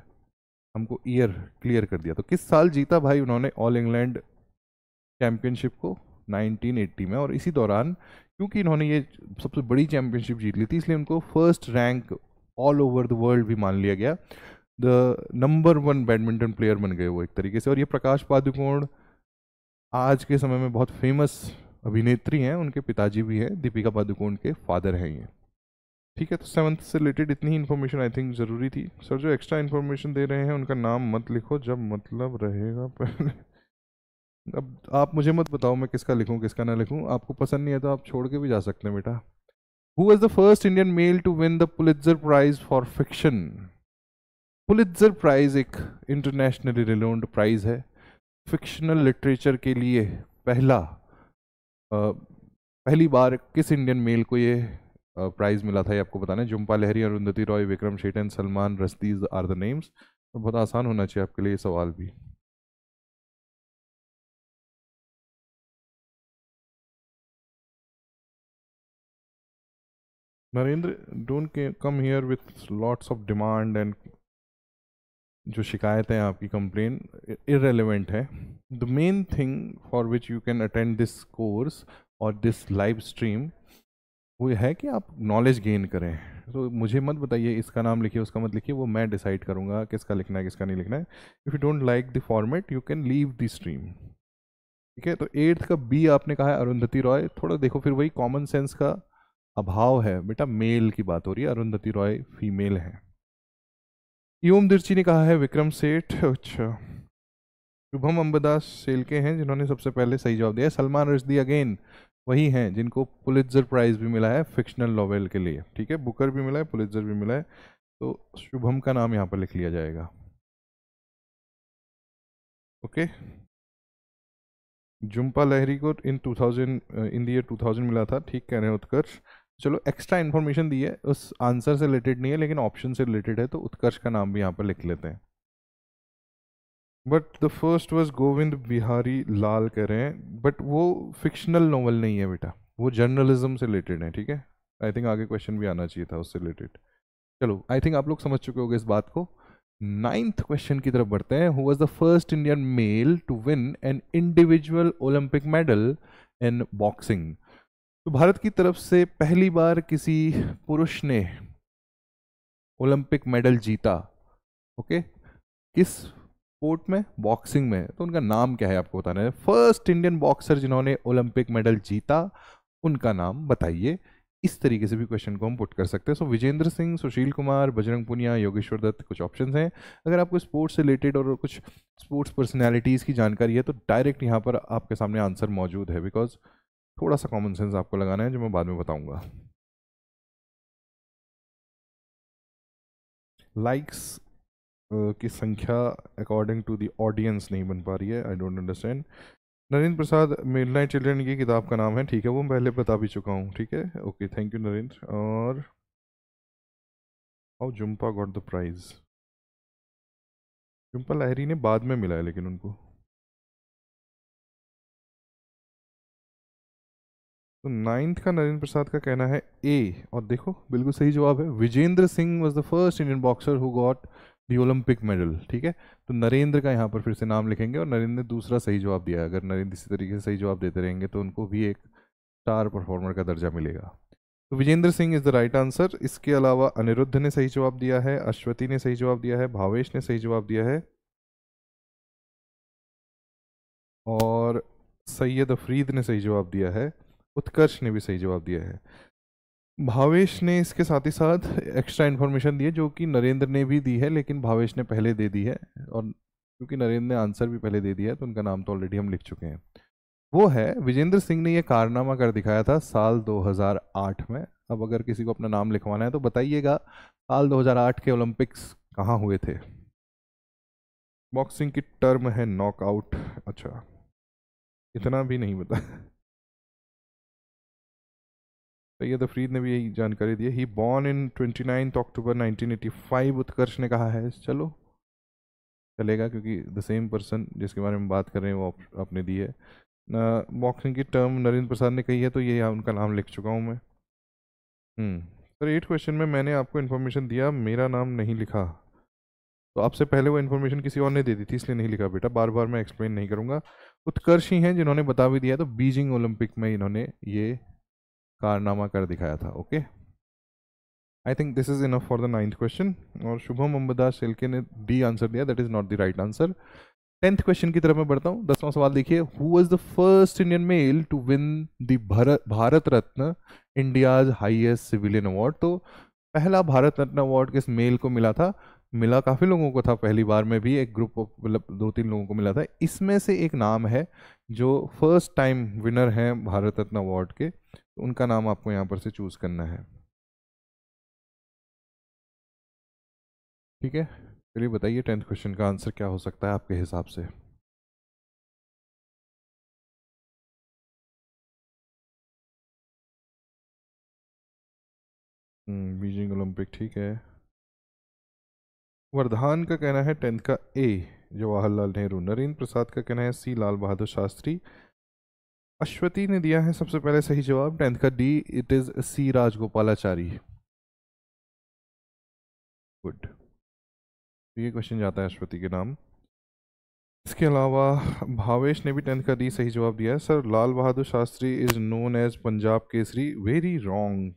हमको ईयर क्लियर कर दिया तो किस साल जीता भाई उन्होंने ऑल इंग्लैंड चैम्पियनशिप को 1980 में और इसी दौरान क्योंकि इन्होंने ये सबसे बड़ी चैम्पियनशिप जीत ली थी इसलिए उनको first rank all over the world भी मान लिया गया the number one badminton player बन गए वो एक तरीके से और ये प्रकाश पादुकोण आज के समय में बहुत फेमस अभिनेत्री हैं उनके पिताजी भी हैं दीपिका पादुकोण के फादर हैं ये ठीक है तो सेवन्थ से रिलेटेड इतनी ही इन्फॉर्मेशन आई थिंक ज़रूरी थी सर जो एक्स्ट्रा इन्फॉर्मेशन दे रहे हैं उनका नाम मत लिखो जब मतलब रहेगा पहले अब आप मुझे मत बताओ मैं किसका लिखूं किसका ना लिखूं आपको पसंद नहीं है तो आप छोड़ के भी जा सकते हैं बेटा who is the first Indian male to win the Pulitzer prize for fiction Pulitzer prize एक इंटरनेशनली रिलोन्ड प्राइज है फिक्शनल लिटरेचर के लिए पहला आ, पहली बार किस इंडियन मेल को ये प्राइज़ मिला था ये आपको बताना है Jhumpa Lahiri Arundhati Roy Vikram Seth Salman Rushdie are the names और बहुत आसान होना चाहिए आपके लिए ये सवाल भी Narendra don't come here with lots of demand and जो शिकायत है आपकी कंप्लेन इरेलीवेंट है the main thing for which you can attend this course और दिस लाइव स्ट्रीम वो है कि आप नॉलेज गेन करें तो मुझे मत बताइए इसका नाम लिखिए उसका मत लिखिए वो मैं डिसाइड करूँगा किसका लिखना है किसका नहीं लिखना है if you don't like the format you can leave the stream ठीक है तो एट्थ का बी आपने कहा है अरुंधति रॉय थोड़ा देखो फिर वही कॉमन सेंस का अभाव है बेटा मेल की बात हो रही है अरुंधति रॉय फीमेल है योम दिर्ची ने कहा है विक्रम सेठ अच्छा शुभम अम्बदास सेलके हैं जिन्होंने सबसे पहले सही जवाब दिया सलमान रश्दी अगेन वही हैं जिनको पुलित्जर प्राइज़ भी मिला है फिक्शनल नॉवेल के लिए ठीक है बुकर भी मिला है पुलित्जर भी मिला है तो शुभम का नाम यहाँ पर लिख लिया जाएगा ओके जुम्पा लहरी को इन 2000 इन द ईयर 2000 मिला था ठीक कह रहे हैं उत्कर्ष चलो एक्स्ट्रा इन्फॉर्मेशन दी है उस आंसर से रिलेटेड नहीं है लेकिन ऑप्शन से रिलेटेड है तो उत्कर्ष का नाम भी यहाँ पर लिख लेते हैं but the first was Govind Bihari Lal कह रहे हैं बट वो फिक्शनल नॉवल नहीं है बेटा वो जर्नलिज्म से रिलेटेड है ठीक है आई थिंक आगे क्वेश्चन भी आना चाहिए था उससे रिलेटेड चलो आई थिंक आप लोग समझ चुके होंगे इस बात को नाइन्थ क्वेश्चन की तरफ बढ़ते हैं who was the first Indian male to win an individual Olympic medal in boxing तो भारत की तरफ से पहली बार किसी पुरुष ने ओलंपिक मेडल जीता ओके okay? किस स्पोर्ट में बॉक्सिंग में तो उनका नाम क्या है आपको बताना है फर्स्ट इंडियन बॉक्सर जिन्होंने ओलंपिक मेडल जीता उनका नाम बताइए इस तरीके से भी क्वेश्चन को हम पुट कर सकते हैं सो विजेंद्र सिंह सुशील कुमार बजरंग पुनिया योगेश्वर दत्त कुछ ऑप्शन हैं अगर आपको स्पोर्ट्स से रिलेटेड और कुछ स्पोर्ट्स पर्सनैलिटीज़ की जानकारी है तो डायरेक्ट यहाँ पर आपके सामने आंसर मौजूद है बिकॉज थोड़ा सा कॉमन सेंस आपको लगाना है जो मैं बाद में बताऊंगा लाइक्स की संख्या अकॉर्डिंग टू दी ऑडियंस नहीं बन पा रही है I don't understand Narendra Prasad midnight children की किताब का नाम है ठीक है वो मैं पहले बता भी चुका हूँ ठीक है ओके थैंक यू नरेंद्र और how Jhumpa got the prize Jhumpa Lahiri ने बाद में मिला है लेकिन उनको तो नाइन्थ का नरेंद्र प्रसाद का कहना है ए और देखो बिल्कुल सही जवाब है Vijender Singh was the first Indian boxer who got the Olympic medal ठीक है तो नरेंद्र का यहाँ पर फिर से नाम लिखेंगे और नरेंद्र ने दूसरा सही जवाब दिया अगर नरेंद्र इसी तरीके से सही जवाब देते रहेंगे तो उनको भी एक स्टार परफॉर्मर का दर्जा मिलेगा तो Vijender Singh is the right answer इसके अलावा अनिरुद्ध ने सही जवाब दिया है अश्वती ने सही जवाब दिया है भावेश ने सही जवाब दिया है और सैयद अफरीद ने सही जवाब दिया है उत्कर्ष ने भी सही जवाब दिया है भावेश ने इसके साथ ही साथ एक्स्ट्रा इन्फॉर्मेशन दी है जो कि नरेंद्र ने भी दी है लेकिन भावेश ने पहले दे दी है और क्योंकि नरेंद्र ने आंसर भी पहले दे दिया है तो उनका नाम तो ऑलरेडी हम लिख चुके हैं वो है विजेंद्र सिंह ने यह कारनामा कर दिखाया था साल 2008 में अब अगर किसी को अपना नाम लिखवाना है तो बताइएगा साल 2008 के ओलंपिक्स कहाँ हुए थे बॉक्सिंग की टर्म है नॉकआउट अच्छा इतना भी नहीं बता सैद तो अफरीद ने भी यही जानकारी दी he born in twenty ninth October nineteen eighty five Utkarsh ने कहा है चलो चलेगा क्योंकि द सेम पर्सन जिसके बारे में बात कर रहे हैं वो आपने दी है बॉक्सिंग की टर्म नरेंद्र प्रसाद ने कही है तो ये उनका नाम लिख चुका हूँ मैं हम्म। सर एट क्वेश्चन में मैंने आपको इन्फॉर्मेशन दिया मेरा नाम नहीं लिखा तो आपसे पहले वो इन्फॉर्मेशन किसी और ने दे दी थी इसलिए नहीं लिखा बेटा बार बार मैं एक्सप्लेन नहीं करूँगा उत्कर्ष ही हैं जिन्होंने बता भी दिया तो बीजिंग ओलंपिक में इन्होंने ये कारनामा कर दिखाया था okay I think this is enough for the ninth question और शुभम अम्बदास शेलके ने डी आंसर दिया that is not the right answer tenth question की तरफ मैं बढ़ता हूँ दसवां सवाल देखिए who was the first Indian male to win the Bharat Ratna India's highest civilian award तो पहला भारत रत्न अवार्ड किस मेल को मिला था मिला काफ़ी लोगों को था पहली बार में भी एक ग्रुप ऑफ मतलब दो तीन लोगों को मिला था इसमें से एक नाम है जो फर्स्ट टाइम विनर हैं भारत रत्न अवार्ड के उनका नाम आपको यहाँ पर से चूज़ करना है ठीक है चलिए बताइए टेंथ क्वेश्चन का आंसर क्या हो सकता है आपके हिसाब से हम्म, बीजिंग ओलंपिक ठीक है वर्धान का कहना है टेंथ का ए जवाहरलाल नेहरू नरेंद्र प्रसाद का कहना है सी लाल बहादुर शास्त्री अश्वती ने दिया है सबसे पहले सही जवाब टेंथ का D it is C Rajagopalachari good तो ये क्वेश्चन जाता है अश्वती के नाम इसके अलावा भावेश ने भी टेंथ का डी सही जवाब दिया है sir Lal Bahadur Shastri is known as Punjab Kesari very wrong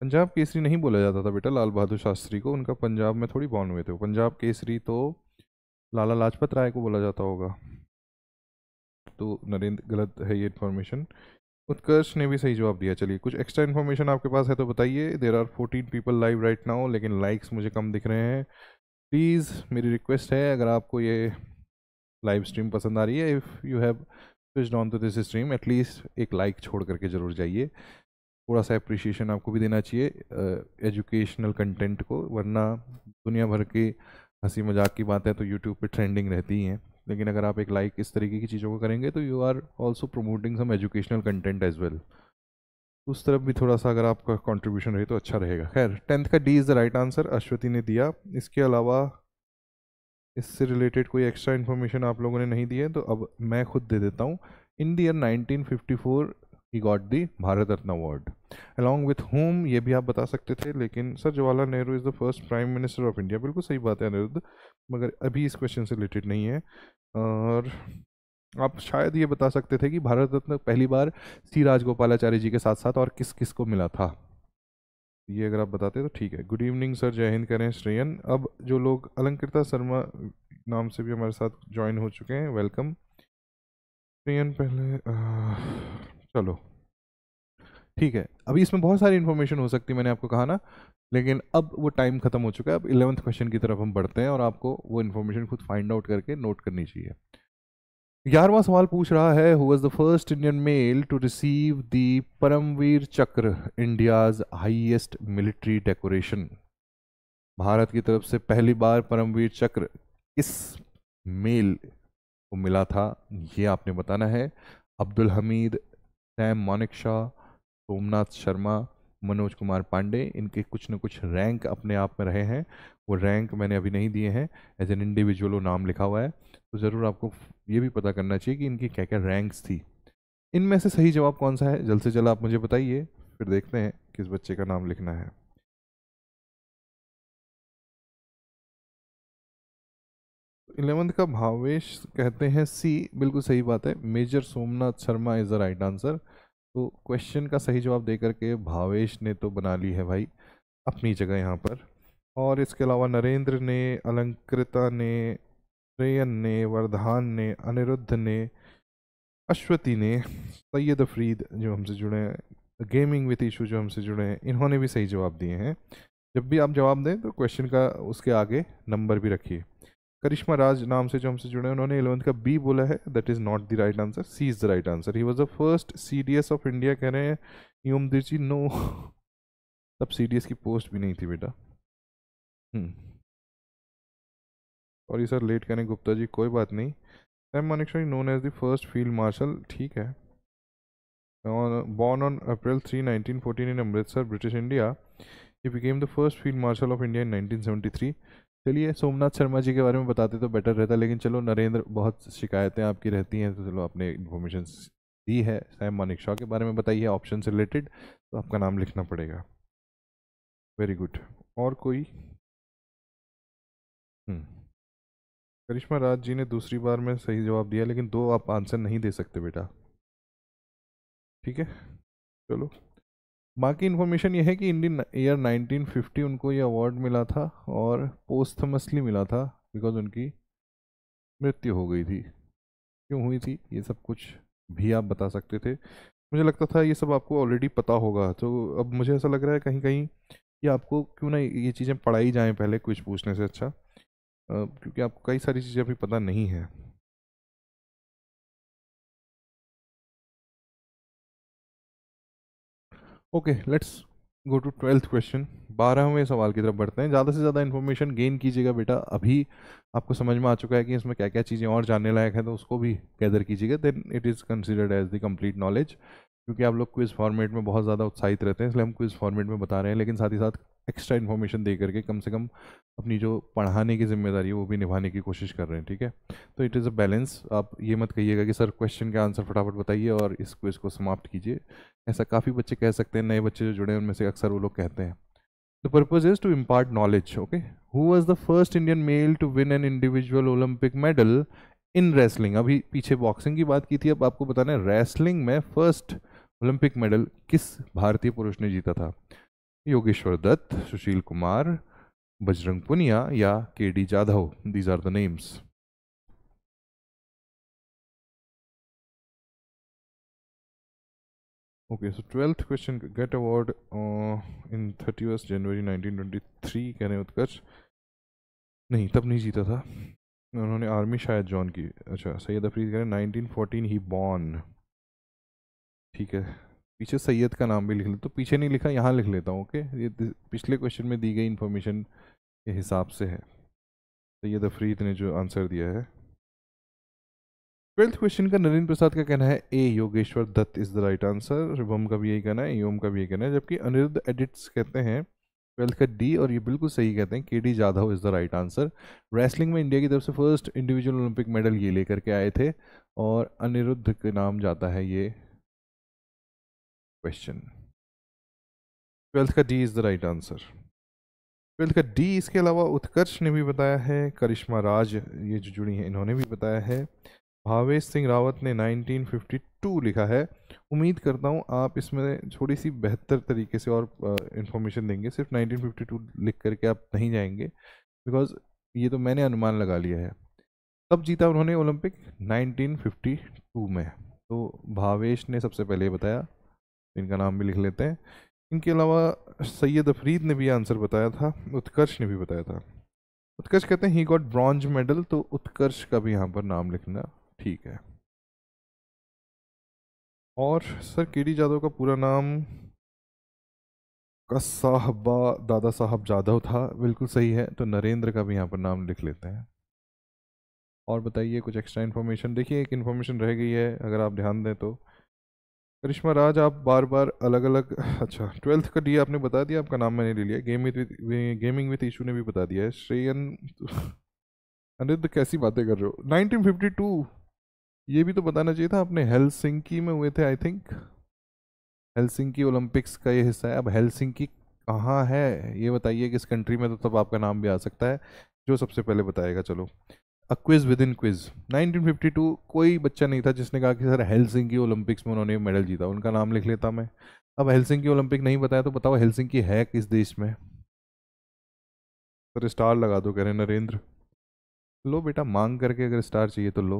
Punjab Kesari नहीं बोला जाता था बेटा लाल बहादुर शास्त्री को उनका पंजाब में थोड़ी बॉन्ड हुए थे पंजाब केसरी तो लाला लाजपत राय को बोला जाता होगा तो नरेंद्र गलत है ये इन्फॉर्मेशन उत्कर्ष ने भी सही जवाब दिया चलिए कुछ एक्स्ट्रा इन्फॉर्मेशन आपके पास है तो बताइए there are fourteen people live right now लेकिन लाइक्स मुझे कम दिख रहे हैं प्लीज़ मेरी रिक्वेस्ट है अगर आपको ये लाइव स्ट्रीम पसंद आ रही है if you have switch on to this stream at least एक लाइक छोड़ करके ज़रूर जाइए थोड़ा सा अप्रिशिएशन आपको भी देना चाहिए एजुकेशनल कंटेंट को वरना दुनिया भर के हंसी मजाक की बात है तो यूट्यूब पे ट्रेंडिंग रहती हैं लेकिन अगर आप एक लाइक like इस तरीके की चीज़ों को करेंगे तो you are also promoting some educational content as well उस तरफ भी थोड़ा सा अगर आपका कंट्रीब्यूशन रहे तो अच्छा रहेगा खैर टेंथ का D is the right answer Ashwathi ने दिया इसके अलावा इससे रिलेटेड कोई एक्स्ट्रा इन्फॉर्मेशन आप लोगों ने नहीं दी है तो अब मैं खुद दे देता हूँ in the year four he got the Bharat Ratna award along with home ये भी आप बता सकते थे लेकिन sir Jawaharlal Nehru is the first prime minister of India बिल्कुल सही बात है अनिरुद्ध मगर अभी इस क्वेश्चन से रिलेटेड नहीं है और आप शायद ये बता सकते थे कि भारत रत्न पहली बार सी राजगोपालाचार्य जी के साथ साथ और किस किस को मिला था ये अगर आप बताते तो ठीक है गुड इवनिंग सर जय हिंद करें श्रेयन अब जो लोग अलंकृता शर्मा नाम से भी हमारे साथ ज्वाइन हो चुके हैं वेलकम श्रेयन पहले आ... चलो ठीक है अभी इसमें बहुत सारी इन्फॉर्मेशन हो सकती है मैंने आपको कहा ना लेकिन अब वो टाइम ख़त्म हो चुका है अब इलेवंथ क्वेश्चन की तरफ हम बढ़ते हैं और आपको वो इन्फॉर्मेशन खुद फाइंड आउट करके नोट करनी चाहिए ग्यारहवा सवाल पूछ रहा है who was the first Indian male to receive the Param Vir Chakra India's highest military decoration Bharat की तरफ से पहली बार परमवीर चक्र किस मेल को मिला था ये आपने बताना है अब्दुल हमीद सैम मानिक शाह सोमनाथ शर्मा मनोज कुमार पांडे इनके कुछ न कुछ रैंक अपने आप में रहे हैं वो रैंक मैंने अभी नहीं दिए हैं एज एन इंडिविजुअल वो नाम लिखा हुआ है तो ज़रूर आपको ये भी पता करना चाहिए कि इनकी क्या क्या रैंक्स थी इनमें से सही जवाब कौन सा है जल्द से जल्द आप मुझे बताइए फिर देखते हैं किस बच्चे का नाम लिखना है इलेवंथ का भावेश कहते हैं सी बिल्कुल सही बात है major Somnath Sharma is the right answer तो क्वेश्चन का सही जवाब दे करके भावेश ने तो बना ली है भाई अपनी जगह यहाँ पर और इसके अलावा नरेंद्र ने अलंकृता ने रेयन ने वरधान ने अनिरुद्ध ने अश्वती ने सैयद अफरीद जो हमसे जुड़े हैं गेमिंग विथ इशू जो हमसे जुड़े हैं इन्होंने भी सही जवाब दिए हैं जब भी आप जवाब दें तो क्वेश्चन का उसके आगे नंबर भी रखिए करिश्मा राज नाम से जो हमसे जुड़े हैं उन्होंने इलेवंथ का बी बोला है that is not the right answer C is the right answer he was the first C of India कह रहे हैं योमदीर जी नो तब सी की पोस्ट भी नहीं थी बेटा और ये सर लेट करें गुप्ता जी कोई बात नहीं M Manekshaw known as the first field marshal ठीक है born on April 3, 1914 in Amritsar, British India, he became the first field marshal of India in 1973. चलिए सोमनाथ शर्मा जी के बारे में बताते तो बेटर रहता लेकिन चलो नरेंद्र बहुत शिकायतें आपकी रहती हैं तो चलो आपने इन्फॉर्मेशन दी है सैम मानिक शाह के बारे में बताइए ऑप्शन से रिलेटेड तो आपका नाम लिखना पड़ेगा वेरी गुड और कोई हम्म। करिश्मा राज जी ने दूसरी बार में सही जवाब दिया लेकिन दो आप आंसर नहीं दे सकते बेटा ठीक है चलो बाकी इन्फॉर्मेशन ये है कि इंडियन ईयर 1950 उनको ये अवार्ड मिला था और पोस्थमसली मिला था बिकॉज उनकी मृत्यु हो गई थी क्यों हुई थी ये सब कुछ भी आप बता सकते थे मुझे लगता था ये सब आपको ऑलरेडी पता होगा तो अब मुझे ऐसा लग रहा है कहीं कहीं कि आपको क्यों ना ये चीज़ें पढ़ाई जाएँ पहले कुछ पूछने से अच्छा क्योंकि आपको कई सारी चीज़ें अभी पता नहीं है okay let's go to twelfth question बारहवें सवाल की तरफ बढ़ते हैं ज़्यादा से ज़्यादा इन्फॉर्मेशन गेन कीजिएगा बेटा अभी आपको समझ में आ चुका है कि इसमें क्या क्या चीज़ें और जानने लायक है तो उसको भी गैदर कीजिएगा then it is considered as the complete knowledge क्योंकि आप लोग क्विज़ फॉर्मेट में बहुत ज़्यादा उत्साहित रहते हैं इसलिए हम क्विज़ फॉर्मेट में बता रहे हैं लेकिन साथ ही साथ एक्स्ट्रा इन्फॉर्मेशन दे करके कम से कम अपनी जो पढ़ाने की जिम्मेदारी है वो भी निभाने की कोशिश कर रहे हैं ठीक है तो इट इज़ अ बैलेंस आप ये मत कहिएगा कि सर क्वेश्चन का आंसर फटाफट बताइए और इस क्विज़ को समाप्त कीजिए ऐसा काफ़ी बच्चे कह सकते हैं नए बच्चे जो जुड़े हैं उनमें से अक्सर वो लोग कहते हैं the purpose is to impart knowledge okay who was the first Indian male to win an individual Olympic medal in wrestling अभी पीछे बॉक्सिंग की बात की थी अब आपको बताना है रेसलिंग में फर्स्ट ओलंपिक मेडल किस भारतीय पुरुष ने जीता था योगेश्वर दत्त सुशील कुमार बजरंग पुनिया या K D Jadhav these are the names okay so twelfth question get award in thirty first January twenty three 1923 कहने उत्कर्ष नहीं तब नहीं जीता था उन्होंने आर्मी शायद जॉन की अच्छा सैयद अफरीद कह रहे हैं नाइनटीन ही बॉर्न ठीक है पीछे सैयद का नाम भी लिख लेता तो पीछे नहीं लिखा यहाँ लिख लेता हूँ ओके ये पिछले क्वेश्चन में दी गई इन्फॉर्मेशन के हिसाब से है सैयद अफरीद ने जो आंसर दिया है ट्वेल्थ क्वेश्चन का नरेंद्र प्रसाद का कहना है A Yogeshwar Dutt is the right answer Shubham का भी यही कहना है एम का भी यही कहना है जबकि अनिरुद्ध एडिट्स कहते हैं ट्वेल्थ का डी और ये बिल्कुल सही कहते हैं K D Jadhav is the right answer wrestling में इंडिया की तरफ से फर्स्ट इंडिविजुअल ओलंपिक मेडल ये लेकर के आए थे और अनिरुद्ध के नाम जाता है ये क्वेश्चन ट्वेल्थ का D is the right answer twelfth का डी इसके अलावा उत्कर्ष ने भी बताया है करिश्मा राज ये जो जुड़ी हैं इन्होंने भी बताया है भावेश सिंह रावत ने 1952 लिखा है उम्मीद करता हूँ आप इसमें थोड़ी सी बेहतर तरीके से और इन्फॉर्मेशन देंगे सिर्फ 1952 लिख करके आप नहीं जाएंगे बिकॉज ये तो मैंने अनुमान लगा लिया है तब जीता उन्होंने ओलंपिक 1952 में तो भावेश ने सबसे पहले बताया इनका नाम भी लिख लेते हैं इनके अलावा सैयद अफरीद ने भी आंसर बताया था उत्कर्ष ने भी बताया था उत्कर्ष कहते हैं ही गॉट ब्रॉन्ज मेडल तो उत्कर्ष का भी यहाँ पर नाम लिखना ठीक है और सर के डी जादव का पूरा नाम का साहबा दादा साहब जादव था बिल्कुल सही है तो नरेंद्र का भी यहाँ पर नाम लिख लेते हैं और बताइए कुछ एक्स्ट्रा इन्फॉर्मेशन देखिए एक इन्फॉर्मेशन रह गई है अगर आप ध्यान दें तो करिश्मा राज आप बार बार अलग अलग अच्छा ट्वेल्थ का डी आपने बता दिया आपका नाम मैंने ले लिया game with gaming with Ishu ने भी बता दिया है श्रेयन अनिरुद्ध कैसी बातें कर रहे हो 1952 ये भी तो बताना चाहिए था आपने हेलसिंकी में हुए थे आई थिंक हेलसिंकी ओलंपिक्स का ये हिस्सा है अब हेलसिंकी कहाँ है ये बताइए किस कंट्री में तो तब आपका नाम भी आ सकता है जो सबसे पहले बताएगा चलो a quiz with in quiz 1952 कोई बच्चा नहीं था जिसने कहा कि सर की ओलंपिक्स में उन्होंने मेडल जीता उनका नाम लिख लेता मैं अब की ओलंपिक नहीं बताया तो बताओ की है किस देश में सर स्टार लगा दो कह रहे नरेंद्र लो बेटा मांग करके अगर स्टार चाहिए तो लो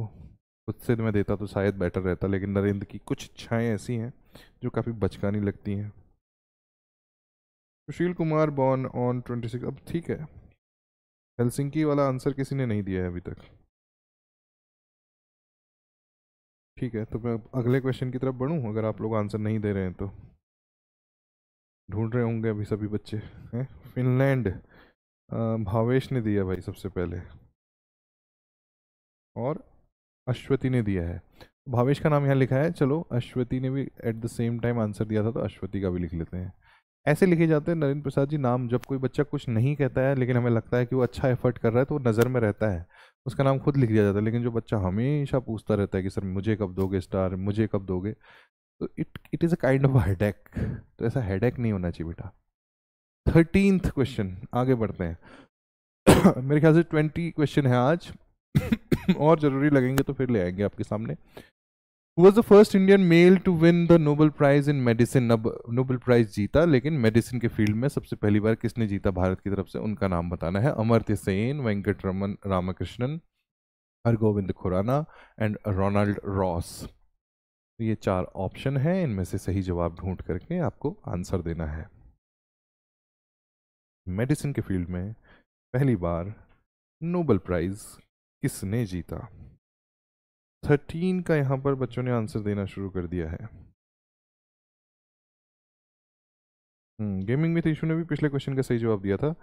उससे मैं देता तो शायद बेटर रहता लेकिन नरेंद्र की कुछ इच्छाएँ ऐसी हैं जो काफ़ी बचकानी लगती हैं Sushil Kumar born on twenty six अब ठीक है हेलसिंकी वाला आंसर किसी ने नहीं दिया है अभी तक ठीक है तो मैं अगले क्वेश्चन की तरफ बढ़ूँ अगर आप लोग आंसर नहीं दे रहे हैं तो ढूंढ रहे होंगे अभी सभी बच्चे हैं फिनलैंड भावेश ने दिया भाई सबसे पहले और अश्वती ने दिया है भावेश का नाम यहाँ लिखा है चलो अश्वती ने भी at the same time answer दिया था तो अश्वती का भी लिख लेते हैं ऐसे लिखे जाते हैं नरेंद्र प्रसाद जी नाम जब कोई बच्चा कुछ नहीं कहता है लेकिन हमें लगता है कि वो अच्छा एफर्ट कर रहा है तो वो नज़र में रहता है उसका नाम खुद लिख दिया जाता है लेकिन जो बच्चा हमेशा पूछता रहता है कि सर मुझे कब दोगे स्टार मुझे कब दोगे तो it it is a kind of head तो ऐसा हेड नहीं होना चाहिए बेटा थर्टीनथ क्वेश्चन आगे बढ़ते हैं मेरे ख्याल से ट्वेंटी क्वेश्चन है आज और ज़रूरी लगेंगे तो फिर ले आएंगे आपके सामने who was the first Indian male to win the Nobel Prize in Medicine अब Nobel Prize जीता लेकिन मेडिसिन के फील्ड में सबसे पहली बार किसने जीता भारत की तरफ से उनका नाम बताना है Amartya Sen Venkatraman Ramakrishnan Har Gobind Khorana and Ronald Ross ये चार ऑप्शन हैं इनमें से सही जवाब ढूंढ करके आपको आंसर देना है मेडिसिन के फील्ड में पहली बार नोबल प्राइज़ किसने जीता थर्टीन का यहाँ पर बच्चों ने आंसर देना शुरू कर दिया है गेमिंग विथ इशू ने भी पिछले क्वेश्चन का सही जवाब दिया था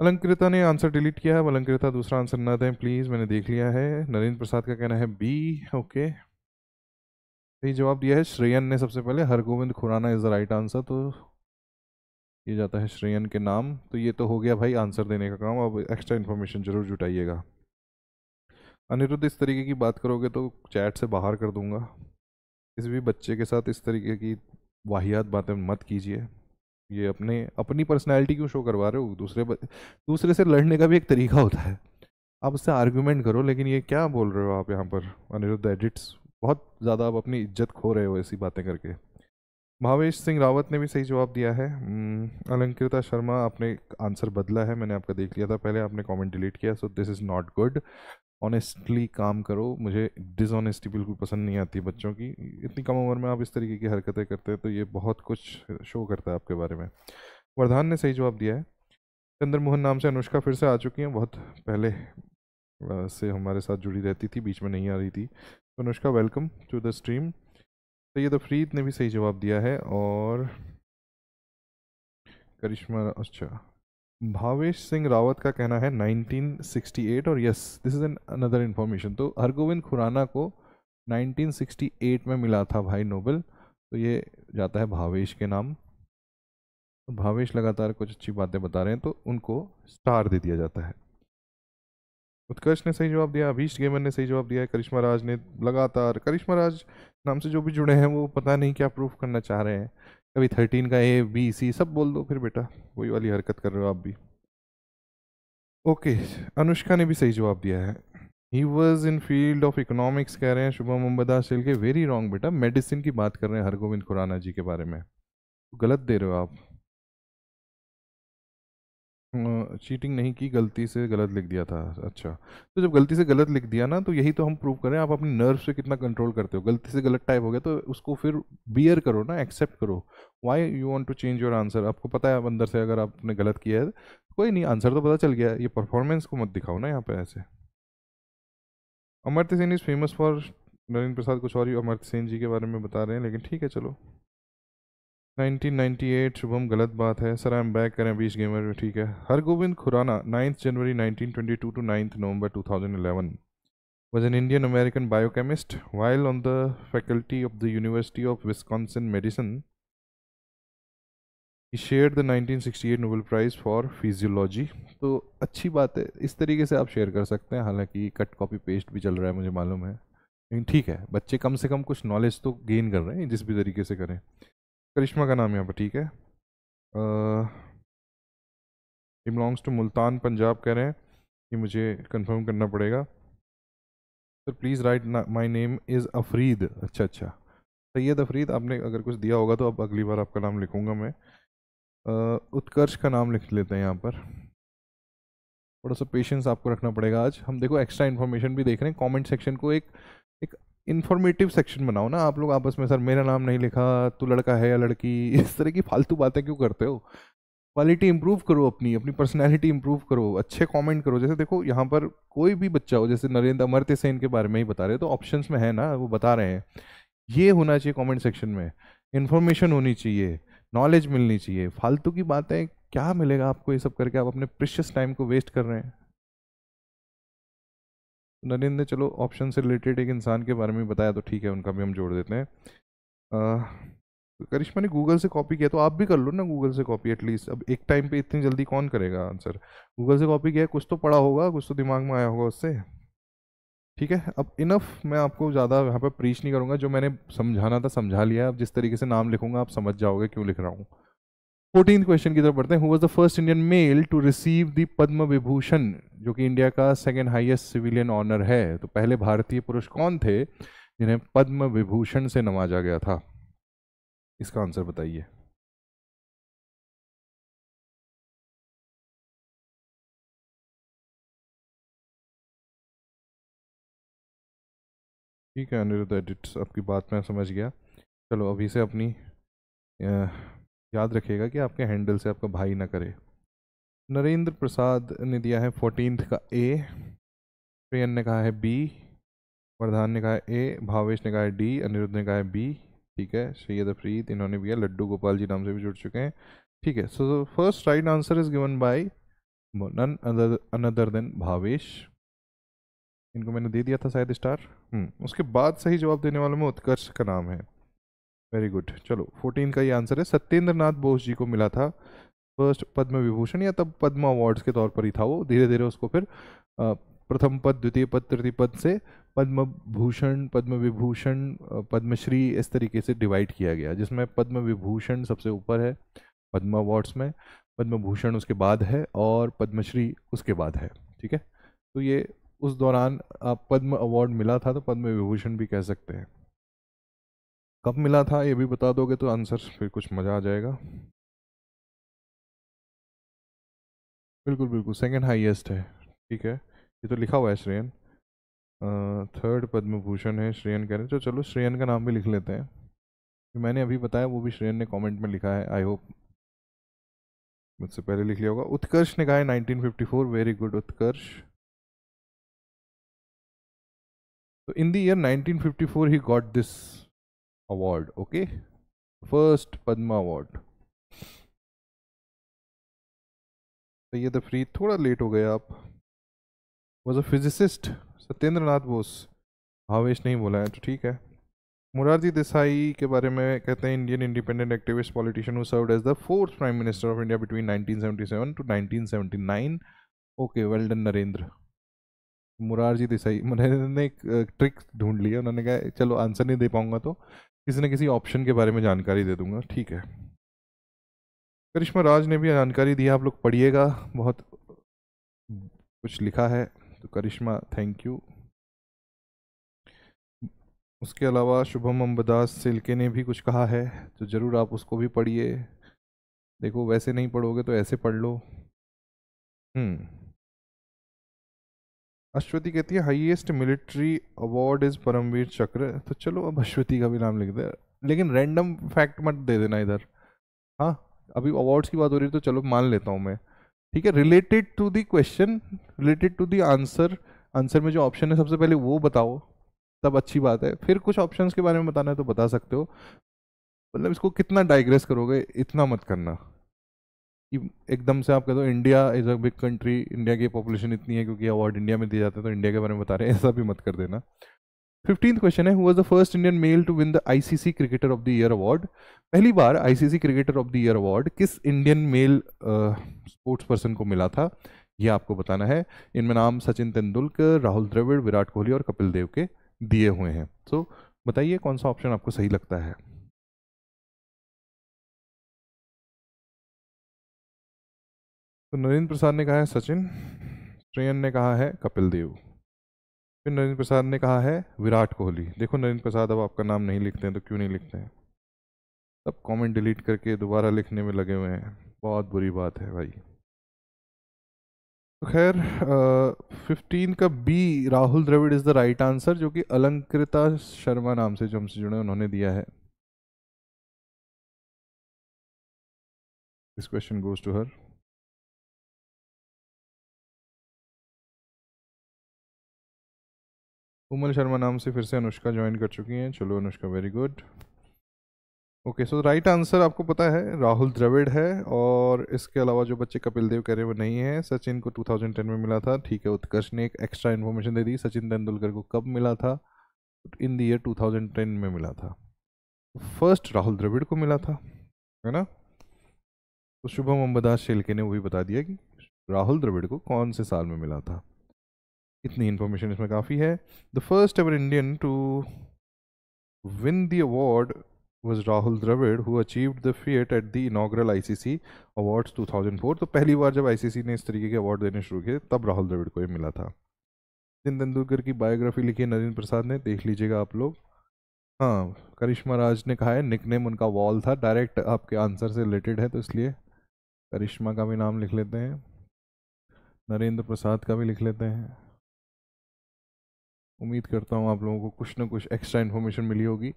अलंकृता ने आंसर डिलीट किया है अलंकृता दूसरा आंसर ना दें प्लीज़ मैंने देख लिया है नरेंद्र प्रसाद का कहना है बी ओके सही जवाब दिया है श्रेयन ने सबसे पहले Har Gobind Khorana is the right answer तो ये जाता है श्रेयन के नाम तो ये तो हो गया भाई आंसर देने का काम अब एक्स्ट्रा इन्फॉर्मेशन जरूर जुटाइएगा अनिरुद्ध इस तरीके की बात करोगे तो चैट से बाहर कर दूंगा किसी भी बच्चे के साथ इस तरीके की वाहियात बातें मत कीजिए ये अपने अपनी पर्सनैलिटी क्यों शो करवा रहे हो दूसरे दूसरे से लड़ने का भी एक तरीका होता है आप उससे आर्ग्यूमेंट करो लेकिन ये क्या बोल रहे हो आप यहाँ पर अनिरुद्ध एडिट्स बहुत ज़्यादा आप अपनी इज्जत खो रहे हो ऐसी बातें करके भावेश सिंह रावत ने भी सही जवाब दिया है हम्म, अलंकृता शर्मा आपने आंसर बदला है मैंने आपका देख लिया था पहले आपने कमेंट डिलीट किया so this is not good honestly काम करो मुझे डिसऑनेस्टी बिल्कुल पसंद नहीं आती बच्चों की इतनी कम उम्र में आप इस तरीके की हरकतें करते हैं तो ये बहुत कुछ शो करता है आपके बारे में वरदान ने सही जवाब दिया है चंद्रमोहन नाम से अनुष्का फिर से आ चुकी हैं बहुत पहले से हमारे साथ जुड़ी रहती थी बीच में नहीं आ रही थी तो Anushka welcome to the stream Syed Afreed ने भी सही जवाब दिया है और करिश्मा अच्छा भावेश सिंह रावत का कहना है 1968 और yes this is an another information तो हरगोविंद खुराना को 1968 में मिला था भाई नोबेल तो ये जाता है भावेश के नाम तो भावेश लगातार कुछ अच्छी बातें बता रहे हैं तो उनको स्टार दे दिया जाता है उत्कर्ष ने सही जवाब दिया अभीष गेमन ने सही जवाब दिया है करिश्मा राज ने लगातार करिश्मा राज नाम से जो भी जुड़े हैं वो पता नहीं क्या प्रूफ करना चाह रहे हैं कभी थर्टीन का ए बी सी सब बोल दो फिर बेटा वही वाली हरकत कर रहे हो आप भी ओके अनुष्का ने भी सही जवाब दिया है he was in field of economics कह रहे हैं शुभम अम्बदास चल के वेरी रॉन्ग बेटा मेडिसिन की बात कर रहे हैं हरगोविंद खुराना जी के बारे में तो गलत दे रहे हो आप चीटिंग नहीं की गलती से गलत लिख दिया था अच्छा तो जब गलती से गलत लिख दिया ना तो यही तो हम प्रूव करें आप अपनी नर्व से कितना कंट्रोल करते हो गलती से गलत टाइप हो गया तो उसको फिर बियर करो ना एक्सेप्ट करो why you want to change your answer आपको पता है अंदर से अगर आपने गलत किया है कोई नहीं आंसर तो पता चल गया है ये परफॉर्मेंस को मत दिखाओ ना यहाँ पर ऐसे Amartya Sen is famous for Narendra Prasad कुछ और ही सेन जी के बारे में बता रहे हैं लेकिन ठीक है चलो 1998 शुभम गलत बात है सर आई एम बैक करें बीच गेमर में ठीक है Har Gobind Khorana ninth January 1922 to ninth November 2011 was an Indian American biochemist while on the faculty of the University of Wisconsin share the nineteen sixty eight Nobel prize for physiology तो अच्छी बात है इस तरीके से आप शेयर कर सकते हैं हालांकि कट कॉपी पेस्ट भी चल रहा है मुझे मालूम है लेकिन ठीक है बच्चे कम से कम कुछ नॉलेज तो गेन कर रहे हैं जिस भी तरीके से करें करिश्मा का नाम यहाँ पर ठीक है he belongs to Multan Punjab कह रहे हैं कि मुझे कंफर्म करना पड़ेगा sir please write my name is Afreed अच्छा अच्छा सैयद अफरीद आपने अगर कुछ दिया होगा तो अब अगली बार आपका नाम लिखूँगा मैं uh, उत्कर्ष का नाम लिख लेते हैं यहाँ पर थोड़ा सा पेशेंस आपको रखना पड़ेगा आज हम देखो एक्स्ट्रा इन्फॉर्मेशन भी देख रहे हैं कमेंट सेक्शन को एक इन्फॉर्मेटिव सेक्शन बनाओ ना आप लोग आपस में सर मेरा नाम नहीं लिखा तू लड़का है या लड़की इस तरह की फालतू बातें क्यों करते हो क्वालिटी इंप्रूव करो अपनी अपनी पर्सनैलिटी इंप्रूव करो अच्छे कॉमेंट करो जैसे देखो यहाँ पर कोई भी बच्चा हो जैसे नरेंद्र अमर्त्य सेन के बारे में ही बता रहे तो ऑप्शन में है ना वो बता रहे हैं ये होना चाहिए कॉमेंट सेक्शन में इन्फॉर्मेशन होनी चाहिए नॉलेज मिलनी चाहिए फालतू की बातें क्या मिलेगा आपको ये सब करके आप अपने प्रिशियस टाइम को वेस्ट कर रहे हैं नरेंद्र ने चलो ऑप्शन से रिलेटेड एक इंसान के बारे में बताया तो ठीक है उनका भी हम जोड़ देते हैं करिश्मा ने गूगल से कॉपी किया तो आप भी कर लो ना गूगल से कॉपी एटलीस्ट अब एक टाइम पे इतनी जल्दी कौन करेगा आंसर गूगल से कॉपी किया कुछ तो पढ़ा होगा कुछ तो दिमाग में आया होगा उससे ठीक है अब इनफ मैं आपको ज़्यादा यहाँ पर प्रीच नहीं करूँगा जो मैंने समझाना था समझा लिया अब जिस तरीके से नाम लिखूंगा आप समझ जाओगे क्यों लिख रहा हूँ फोर्टीन क्वेश्चन की तरफ बढ़ते हैं who the first Indian male to receive the Padma Vibhushan जो कि इंडिया का सेकेंड हाइएस्ट सिविलियन ऑनर है तो पहले भारतीय पुरुष कौन थे जिन्हें पद्म विभूषण से नवाजा गया था इसका आंसर बताइए ठीक है अनिरुद्ध एडिट्स आपकी बात मैं समझ गया चलो अभी से अपनी याद रखिएगा कि आपके हैंडल से आपका भाई ना करे नरेंद्र प्रसाद ने दिया है फोर्टीन का ए प्रियन ने कहा है बी प्रधान ने कहा है ए भावेश ने कहा है डी अनिरुद्ध ने कहा है बी ठीक है सैयद अफरीद इन्होंने भी है लड्डू गोपाल जी नाम से भी जुड़ चुके हैं ठीक है so first right answer is given by none another then Bhavesh इनको मैंने दे दिया था शायद स्टार हम्म, उसके बाद सही जवाब देने वालों में उत्कर्ष का नाम है वेरी गुड चलो फोर्टीन का ये आंसर है सत्येंद्र नाथ बोस जी को मिला था फर्स्ट पद्म विभूषण या तब पद्म अवार्ड्स के तौर पर ही था वो धीरे धीरे उसको फिर प्रथम पद द्वितीय पद तृतीय पद से पद्म भूषण पद्म विभूषण पद्मश्री इस तरीके से डिवाइड किया गया जिसमें पद्म विभूषण सबसे ऊपर है पद्म अवार्ड्स में पद्म भूषण उसके बाद है और पद्मश्री उसके बाद है ठीक है तो ये उस दौरान आप पद्म अवार्ड मिला था तो पद्म विभूषण भी कह सकते हैं कब मिला था ये भी बता दोगे तो आंसर फिर कुछ मज़ा आ जाएगा बिल्कुल बिल्कुल सेकंड हाईएस्ट है ठीक है ये तो लिखा हुआ है श्रेयन थर्ड पद्म भूषण है श्रेयन कह रहे हैं तो चलो श्रेयन का नाम भी लिख लेते हैं जो मैंने अभी बताया वो भी श्रेयन ने कमेंट में लिखा है आई होप मुझसे पहले लिख लिया होगा उत्कर्ष ने कहा है फोर वेरी गुड उत्कर्ष तो in the year four he got this award okay first padma award Syed तो अफरीद तो थोड़ा लेट हो गए आप was a physicist Satyendra Nath Bose Havesh नहीं बोला है तो ठीक है मुरारजी देसाई के बारे में कहते हैं Indian independent activist politician served as the fourth prime minister of India between 1977 to 1979 okay well done Narendra Morarji Desai Narendra ने एक ट्रिक uh, ढूंढ लिया उन्होंने कहा चलो आंसर नहीं दे पाऊंगा तो किसी न किसी ऑप्शन के बारे में जानकारी दे दूंगा ठीक है करिश्मा राज ने भी जानकारी दी आप लोग पढ़िएगा बहुत कुछ लिखा है तो करिश्मा थैंक यू उसके अलावा शुभम अम्बदास सिल्के ने भी कुछ कहा है तो ज़रूर आप उसको भी पढ़िए देखो वैसे नहीं पढ़ोगे तो ऐसे पढ़ लो हम्म अश्वती कहती है highest military award is Param Vir Chakra तो चलो अब अश्वती का भी नाम लिख दे लेकिन रैंडम फैक्ट मत दे देना इधर हाँ अभी अवार्ड्स की बात हो रही है तो चलो मान लेता हूँ मैं ठीक है related to the question related to the answer answer में जो ऑप्शन है सबसे पहले वो बताओ तब अच्छी बात है फिर कुछ ऑप्शंस के बारे में बताना है तो बता सकते हो मतलब इसको कितना डाइग्रेस करोगे इतना मत करना एकदम से आप कह दो India is a big country India की पॉपुलेशन इतनी है क्योंकि अवार्ड इंडिया में दिया जाता है तो इंडिया के बारे में बता रहे हैं ऐसा भी मत कर देना फिफ्टींथ क्वेश्चन है who was the first Indian male to win the ICC cricketer of the year award पहली बार ICC cricketer of the year award किस इंडियन मेल स्पोर्ट्स पर्सन को मिला था यह आपको बताना है इनमें नाम सचिन तेंदुलकर राहुल द्रविड़ विराट कोहली और कपिल देव के दिए हुए हैं सो so, बताइए कौन सा ऑप्शन आपको सही लगता है तो नरेंद्र प्रसाद ने कहा है सचिन ट्रेन ने कहा है कपिल देव फिर नरेंद्र प्रसाद ने कहा है विराट कोहली देखो नरेंद्र प्रसाद अब आपका नाम नहीं लिखते हैं तो क्यों नहीं लिखते हैं सब कमेंट डिलीट करके दोबारा लिखने में लगे हुए हैं बहुत बुरी बात है भाई तो खैर फिफ्टीन का B Rahul Dravid is the right answer जो कि अलंकृता शर्मा नाम से जो हमसे जुड़े उन्होंने दिया है this question goes to her Komal Sharma नाम से फिर से अनुष्का ज्वाइन कर चुकी हैं चलो Anushka very good okay so right answer आपको पता है राहुल द्रविड़ है और इसके अलावा जो बच्चे कपिल देव कह रहे हैं वो नहीं है सचिन को 2010 में मिला था ठीक है उत्कर्ष ने एक एक्स्ट्रा इन्फॉर्मेशन दे दी सचिन तेंदुलकर को कब मिला था इन द ईयर 2010 में मिला था फर्स्ट राहुल द्रविड़ को मिला था है ना तो शुभम अम्बदास शेलके ने वो भी बता दिया कि राहुल द्रविड़ को कौन से साल में मिला था इतनी इन्फॉर्मेशन इसमें काफ़ी है the first ever Indian to win the award was Rahul Dravid who achieved the feat at the inaugural two thousand four तो पहली बार जब आई सी सी ने इस तरीके के अवार्ड देने शुरू किए तब राहुल द्रविड़ को ये मिला था नितिन तेंदुलकर की बायोग्राफी लिखी है नरेंद्र प्रसाद ने देख लीजिएगा आप लोग हाँ करिश्मा राज ने कहा है निकनेम उनका वॉल था डायरेक्ट आपके आंसर से रिलेटेड है तो इसलिए करिश्मा का भी नाम लिख लेते हैं नरेंद्र प्रसाद का भी लिख लेते हैं उम्मीद करता हूँ आप लोगों को कुछ ना कुछ एक्स्ट्रा इन्फॉर्मेशन मिली होगी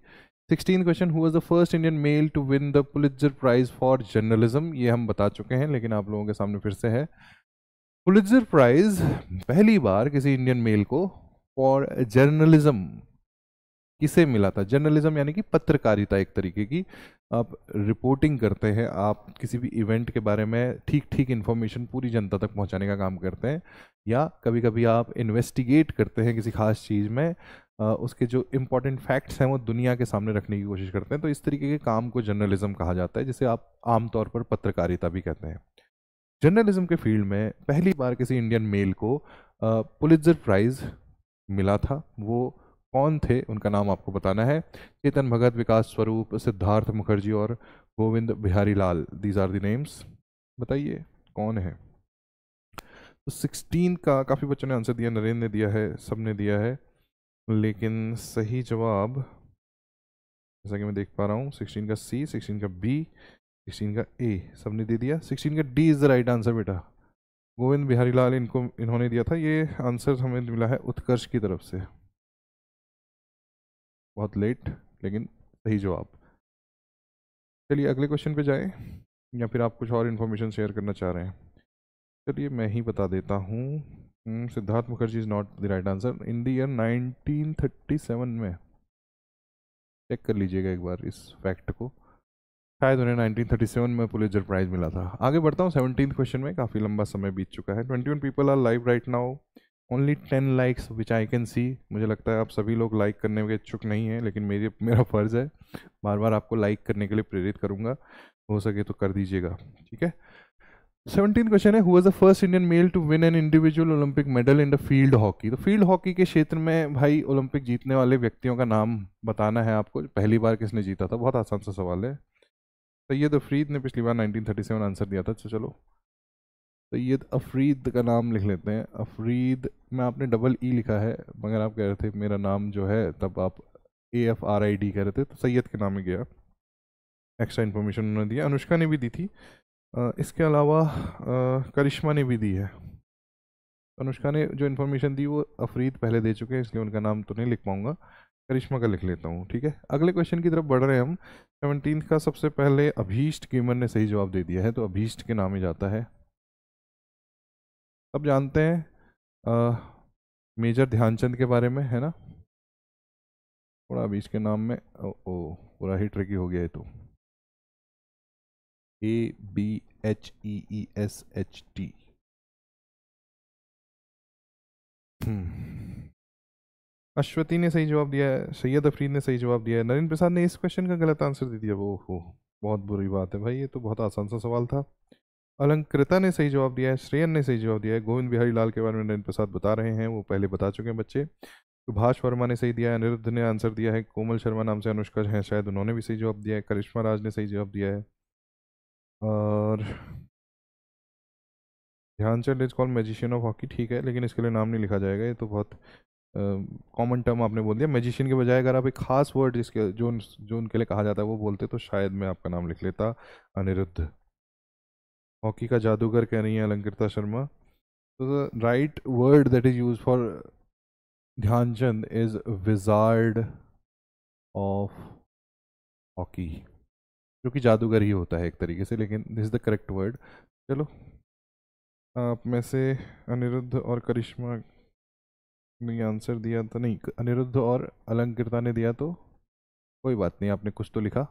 sixteen question who the first Indian male to win the Pulitzer prize for journalism ये हम बता चुके हैं लेकिन आप लोगों के सामने फिर से है पुलिजर प्राइज पहली बार किसी इंडियन मेल को फॉर जर्नलिज्म किसे मिला था जर्नलिज्म यानी कि पत्रकारिता एक तरीके की आप रिपोर्टिंग करते हैं आप किसी भी इवेंट के बारे में ठीक ठीक इन्फॉर्मेशन पूरी जनता तक पहुंचाने का काम करते हैं या कभी कभी आप इन्वेस्टिगेट करते हैं किसी खास चीज़ में उसके जो इम्पोर्टेंट फैक्ट्स हैं वो दुनिया के सामने रखने की कोशिश करते हैं तो इस तरीके के काम को जर्नलिज्म कहा जाता है जिसे आप आमतौर पर पत्रकारिता भी कहते हैं जर्नलिज्म के फील्ड में पहली बार किसी इंडियन मेल को पुलिजर प्राइज़ मिला था वो कौन थे उनका नाम आपको बताना है चेतन भगत विकास स्वरूप सिद्धार्थ मुखर्जी और Gobind Bihari Lal these are the names बताइए कौन है तो सिक्सटीन का काफ़ी बच्चों ने आंसर दिया नरेंद्र ने दिया है सब ने दिया है लेकिन सही जवाब जैसा कि मैं देख पा रहा हूँ सिक्सटीन का सी सिक्सटीन का बी सिक्सटीन का ए सब ने दे दिया सिक्सटीन का D is the right answer बेटा गोविंद बिहारी लाल इनको इन्होंने दिया था ये आंसर हमें मिला है उत्कर्ष की तरफ से बहुत लेट लेकिन सही जवाब चलिए अगले क्वेश्चन पे जाए या फिर आप कुछ और इन्फॉर्मेशन शेयर करना चाह रहे हैं चलिए मैं ही बता देता हूँ hmm, Siddhartha Mukherjee is not the right answer in the year 1937 में चेक कर लीजिएगा एक बार इस फैक्ट को शायद उन्हें 1937 में पुलिस प्राइज मिला था आगे बढ़ता हूँ सेवनटीन क्वेश्चन में काफ़ी लंबा समय बीत चुका है 21 people are live right now only ten likes which I can see मुझे लगता है आप सभी लोग लाइक करने के इच्छुक नहीं है लेकिन मेरी मेरा फ़र्ज़ है बार बार आपको लाइक करने के लिए प्रेरित करूँगा हो सके तो कर दीजिएगा ठीक है सेवनटीन क्वेश्चन है who is the first Indian male to win an individual Olympic medal in the field hockey तो फील्ड हॉकी के क्षेत्र में भाई ओलंपिक जीतने वाले व्यक्तियों का नाम बताना है आपको पहली बार किसने जीता था बहुत आसान सा सवाल है सैयद अफरीद ने पिछली बार 1937 आंसर दिया था अच्छा चलो सैयद अफरीद का नाम लिख लेते हैं अफरीद में आपने डबल ई e लिखा है मगर आप कह रहे थे मेरा नाम जो है तब आप A F R I D कह रहे थे तो सैयद के नाम ही गया एक्स्ट्रा इन्फॉर्मेशन उन्होंने दिया अनुष्का ने भी दी थी इसके अलावा करिश्मा ने भी दी है अनुष्का ने जो इन्फॉर्मेशन दी वो अफरीद पहले दे चुके हैं इसलिए उनका नाम तो नहीं लिख पाऊंगा करिश्मा का लिख लेता हूँ ठीक है अगले क्वेश्चन की तरफ बढ़ रहे हैं हम सेवनटीन का सबसे पहले अभीष्ट कीमन ने सही जवाब दे दिया है तो अभीष्ट के नाम ही जाता है अब जानते हैं आ, मेजर ध्यानचंद के बारे में है ना थोड़ा अभीष्ट के नाम में ओ, ओ पूरा ही ट्रिकी हो गया है तो A B H E E S H T Ashwathi ने सही जवाब दिया है सैयद अफरीद ने सही जवाब दिया है नरेंद्र प्रसाद ने इस क्वेश्चन का गलत आंसर दे दिया वो हो बहुत बुरी बात है भाई ये तो बहुत आसान सा सवाल था अलंकृता ने सही जवाब दिया है श्रेयन ने सही जवाब दिया है गोविंद बिहारी लाल के बारे में नरेंद्र प्रसाद बता रहे हैं वो पहले बता चुके हैं बच्चे सुभाष वर्मा ने सही दिया है अनिरुद्ध ने आंसर दिया है कोमल शर्मा नाम से अनुष्का हैं शायद उन्होंने भी सही जवाब दिया है करिश्मा राज ने सही जवाब दिया है और Dhyan Chand is called magician of hockey ठीक है लेकिन इसके लिए नाम नहीं लिखा जाएगा ये तो बहुत कॉमन टर्म आपने बोल दिया मैजिशियन के बजाय अगर आप एक खास वर्ड जिसके जो जो उनके लिए कहा जाता है वो बोलते तो शायद मैं आपका नाम लिख लेता अनिरुद्ध हॉकी का जादूगर कह रही हैं अलंकृता शर्मा तो the right word that is use for Dhyan Chand is wizard of hockey जो कि जादूगर ही होता है एक तरीके से लेकिन this is the correct word चलो आप में से अनिरुद्ध और करिश्मा ने आंसर दिया तो नहीं अनिरुद्ध और अलंकृता ने दिया तो कोई बात नहीं आपने कुछ तो लिखा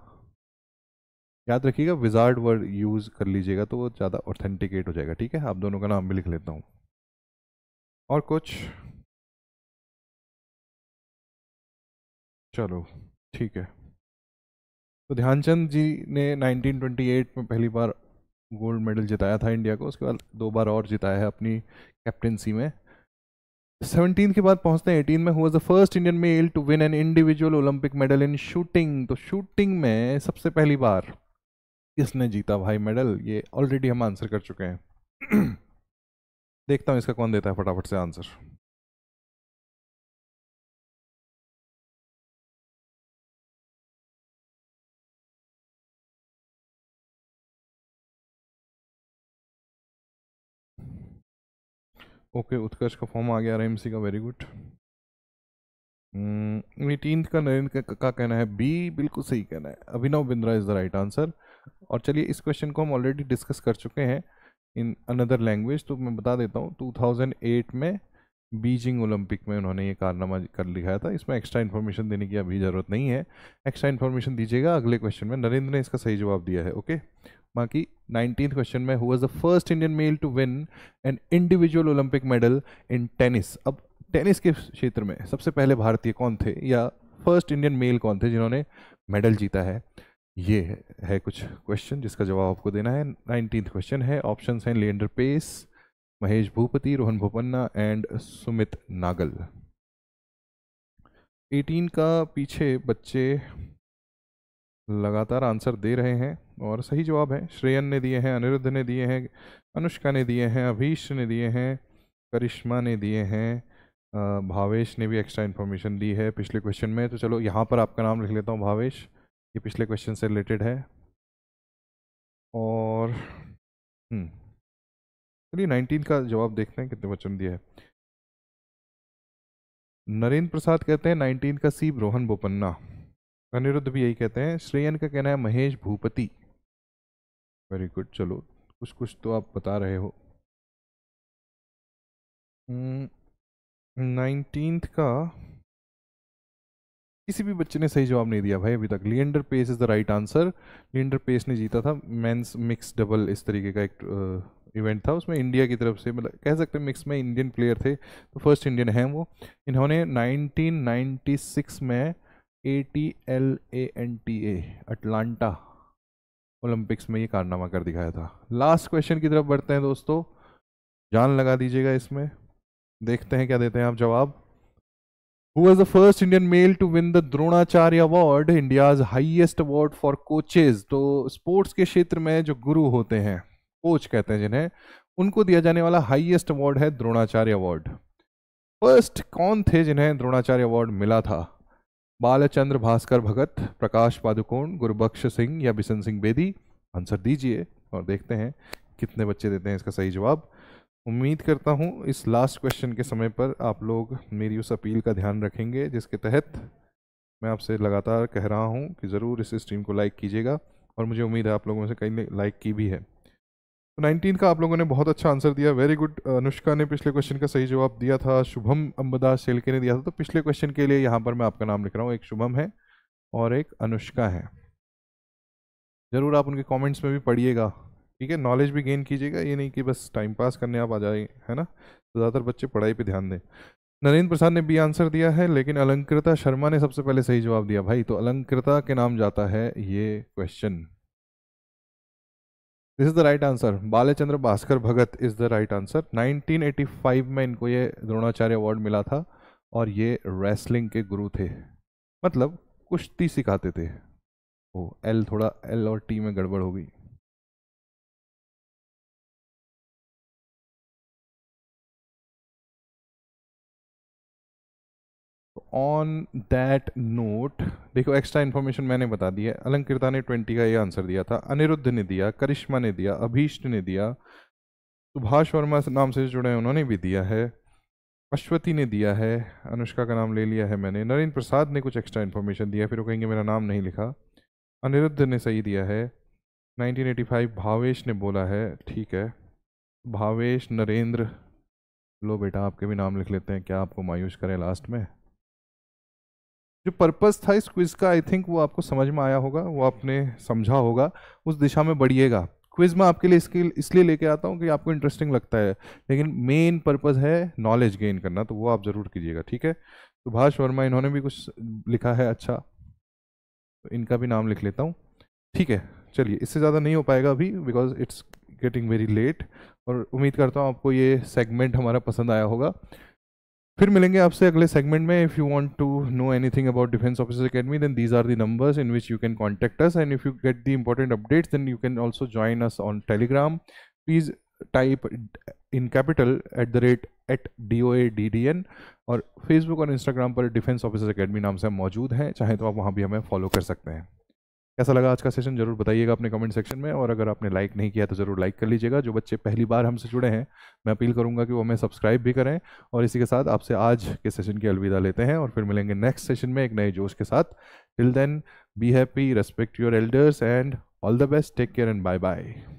याद रखिएगा विजार्ड वर्ड यूज़ कर लीजिएगा तो वो ज़्यादा ऑथेंटिकेट हो जाएगा ठीक है आप दोनों का नाम भी लिख लेता हूँ और कुछ चलो ठीक है तो ध्यानचंद जी ने 1928 में पहली बार गोल्ड मेडल जिताया था इंडिया को उसके बाद दो बार और जिताया है अपनी कैप्टनसी में सेवनटीन के बाद पहुंचते हैं एटीन में हुआ the first Indian male to win an individual Olympic medal in shooting तो शूटिंग में सबसे पहली बार किसने जीता भाई मेडल ये ऑलरेडी हम आंसर कर चुके हैं देखता हूँ इसका कौन देता है फटाफट से आंसर ओके उत्कर्ष का फॉर्म आ गया आर का वेरी गुड एटीन का नरेंद्र का, का कहना है बी बिल्कुल सही कहना है Abhinav Bindra is the right answer और चलिए इस क्वेश्चन को हम ऑलरेडी डिस्कस कर चुके हैं इन अनदर लैंग्वेज तो मैं बता देता हूँ 2008 में बीजिंग ओलंपिक में उन्होंने ये कारनामा कर लिखाया था इसमें एक्स्ट्रा इन्फॉर्मेशन देने की अभी ज़रूरत नहीं है एक्स्ट्रा इन्फॉर्मेशन दीजिएगा अगले क्वेश्चन में नरेंद्र ने इसका सही जवाब दिया है ओके बाकी नाइनटीन क्वेश्चन में हुआ the first Indian male to win an individual Olympic medal in tennis अब टेनिस के क्षेत्र में सबसे पहले भारतीय कौन थे या फर्स्ट इंडियन मेल कौन थे जिन्होंने मेडल जीता है ये है, है कुछ क्वेश्चन जिसका जवाब आपको देना है नाइनटीन क्वेश्चन है ऑप्शन हैं लियंडर पेस महेश भूपति रोहन भोपन्ना एंड सुमित नागल 18 का पीछे बच्चे लगातार आंसर दे रहे हैं और सही जवाब है श्रेयन ने दिए हैं अनिरुद्ध ने दिए हैं अनुष्का ने दिए हैं अभीष ने दिए हैं करिश्मा ने दिए हैं भावेश ने भी एक्स्ट्रा इन्फॉर्मेशन दी है पिछले क्वेश्चन में तो चलो यहाँ पर आपका नाम लिख लेता हूँ भावेश ये पिछले क्वेश्चन से रिलेटेड है और हम्म। चलिए नाइनटीन का जवाब देखते हैं कितने बच्चों ने दिया है नरेंद्र प्रसाद कहते हैं नाइनटीन का सी रोहन बोपन्ना अनिरुद्ध भी यही कहते हैं श्रेयन का कहना है महेश भूपति वेरी गुड चलो कुछ कुछ तो आप बता रहे हो नाइनटीन hmm, का किसी भी बच्चे ने सही जवाब नहीं दिया भाई अभी तक Leander Paes is the right answer Leander Paes ने जीता था मेंस मिक्स डबल इस तरीके का एक इवेंट था उसमें इंडिया की तरफ से मतलब कह सकते हैं मिक्स में इंडियन प्लेयर थे तो फर्स्ट इंडियन हैं वो इन्होंने 1996 में A T L A N T A Atlanta Olympics में ये कारनामा कर दिखाया था लास्ट क्वेश्चन की तरफ बढ़ते हैं दोस्तों जान लगा दीजिएगा इसमें देखते हैं क्या देते हैं आप जवाब who was the first Indian male to win the Dronacharya award India's highest award for coaches तो स्पोर्ट्स के क्षेत्र में जो गुरु होते हैं कोच कहते हैं जिन्हें उनको दिया जाने वाला हाइएस्ट अवार्ड है द्रोणाचार्य अवार्ड फर्स्ट कौन थे जिन्हें द्रोणाचार्य अवार्ड मिला था बालचंद्र भास्कर भगत प्रकाश पादुकोण गुरबख्श सिंह या बिशन सिंह बेदी आंसर दीजिए और देखते हैं कितने बच्चे देते हैं इसका सही जवाब उम्मीद करता हूँ इस लास्ट क्वेश्चन के समय पर आप लोग मेरी उस अपील का ध्यान रखेंगे जिसके तहत मैं आपसे लगातार कह रहा हूँ कि ज़रूर इस स्ट्रीम को लाइक कीजिएगा और मुझे उम्मीद है आप लोगों से कई ने लाइक की भी है तो नाइनटीन का आप लोगों ने बहुत अच्छा आंसर दिया वेरी गुड uh, अनुष्का ने पिछले क्वेश्चन का सही जवाब दिया था शुभम अम्बदास सेलके ने दिया था तो पिछले क्वेश्चन के लिए यहाँ पर मैं आपका नाम लिख रहा हूँ एक शुभम है और एक अनुष्का है ज़रूर आप उनके कमेंट्स में भी पढ़िएगा ठीक है नॉलेज भी गेन कीजिएगा ये नहीं कि बस टाइम पास करने आप आ जाए है ना तो ज़्यादातर बच्चे पढ़ाई पर ध्यान दें नरेंद्र प्रसाद ने भी आंसर दिया है लेकिन अलंकृता शर्मा ने सबसे पहले सही जवाब दिया भाई तो अलंकृता के नाम जाता है ये question this is the right answer Balchandra Bhaskar Bhagat is the right answer 1985 में इनको ये द्रोणाचार्य अवार्ड मिला था और ये रेसलिंग के गुरु थे मतलब कुश्ती सिखाते थे ओ एल थोड़ा एल और टी में गड़बड़ हो गई ऑन दैट नोट देखो एक्स्ट्रा इन्फॉर्मेशन मैंने बता दी है अलंकृता ने ट्वेंटी का ये आंसर दिया था अनिरुद्ध ने दिया करिश्मा ने दिया अभीष्ट ने दिया सुभाष वर्मा नाम से जुड़े हैं उन्होंने भी दिया है अश्वती ने दिया है अनुष्का का नाम ले लिया है मैंने नरेंद्र प्रसाद ने कुछ एक्स्ट्रा इन्फॉर्मेशन दिया फिर वो कहेंगे मेरा नाम नहीं लिखा अनिरुद्ध ने सही दिया है 1985 भावेश ने बोला है ठीक है भावेश नरेंद्र लो बेटा आपके भी नाम लिख लेते हैं क्या आपको मायूस करें लास्ट में जो पर्पस था इस क्विज़ का आई थिंक वो आपको समझ में आया होगा वो आपने समझा होगा उस दिशा में बढ़िएगा क्विज में आपके लिए इसके इसलिए लेके आता हूँ कि आपको इंटरेस्टिंग लगता है लेकिन मेन पर्पस है नॉलेज गेन करना तो वो आप ज़रूर कीजिएगा ठीक है सुभाष वर्मा इन्होंने भी कुछ लिखा है अच्छा तो इनका भी नाम लिख लेता हूँ ठीक है चलिए इससे ज़्यादा नहीं हो पाएगा अभी because it's getting very late और उम्मीद करता हूँ आपको ये सेगमेंट हमारा पसंद आया होगा फिर मिलेंगे आपसे अगले सेगमेंट में if you want to know anything about defence officer academy then these are the numbers in which you can contact us and if you get the important updates then you can also join us on Telegram please type in capital at the rate at D O A D D N और Facebook और Instagram पर defence officer academy नाम से मौजूद हैं चाहे तो आप वहाँ भी हमें फॉलो कर सकते हैं कैसा लगा आज का सेशन जरूर बताइएगा अपने कमेंट सेक्शन में और अगर आपने लाइक नहीं किया तो ज़रूर लाइक कर लीजिएगा जो बच्चे पहली बार हमसे जुड़े हैं मैं अपील करूंगा कि वो हमें सब्सक्राइब भी करें और इसी के साथ आपसे आज के सेशन की अलविदा लेते हैं और फिर मिलेंगे नेक्स्ट सेशन में एक नए जोश के साथ till then be happy respect your elders and all the best take care and bye bye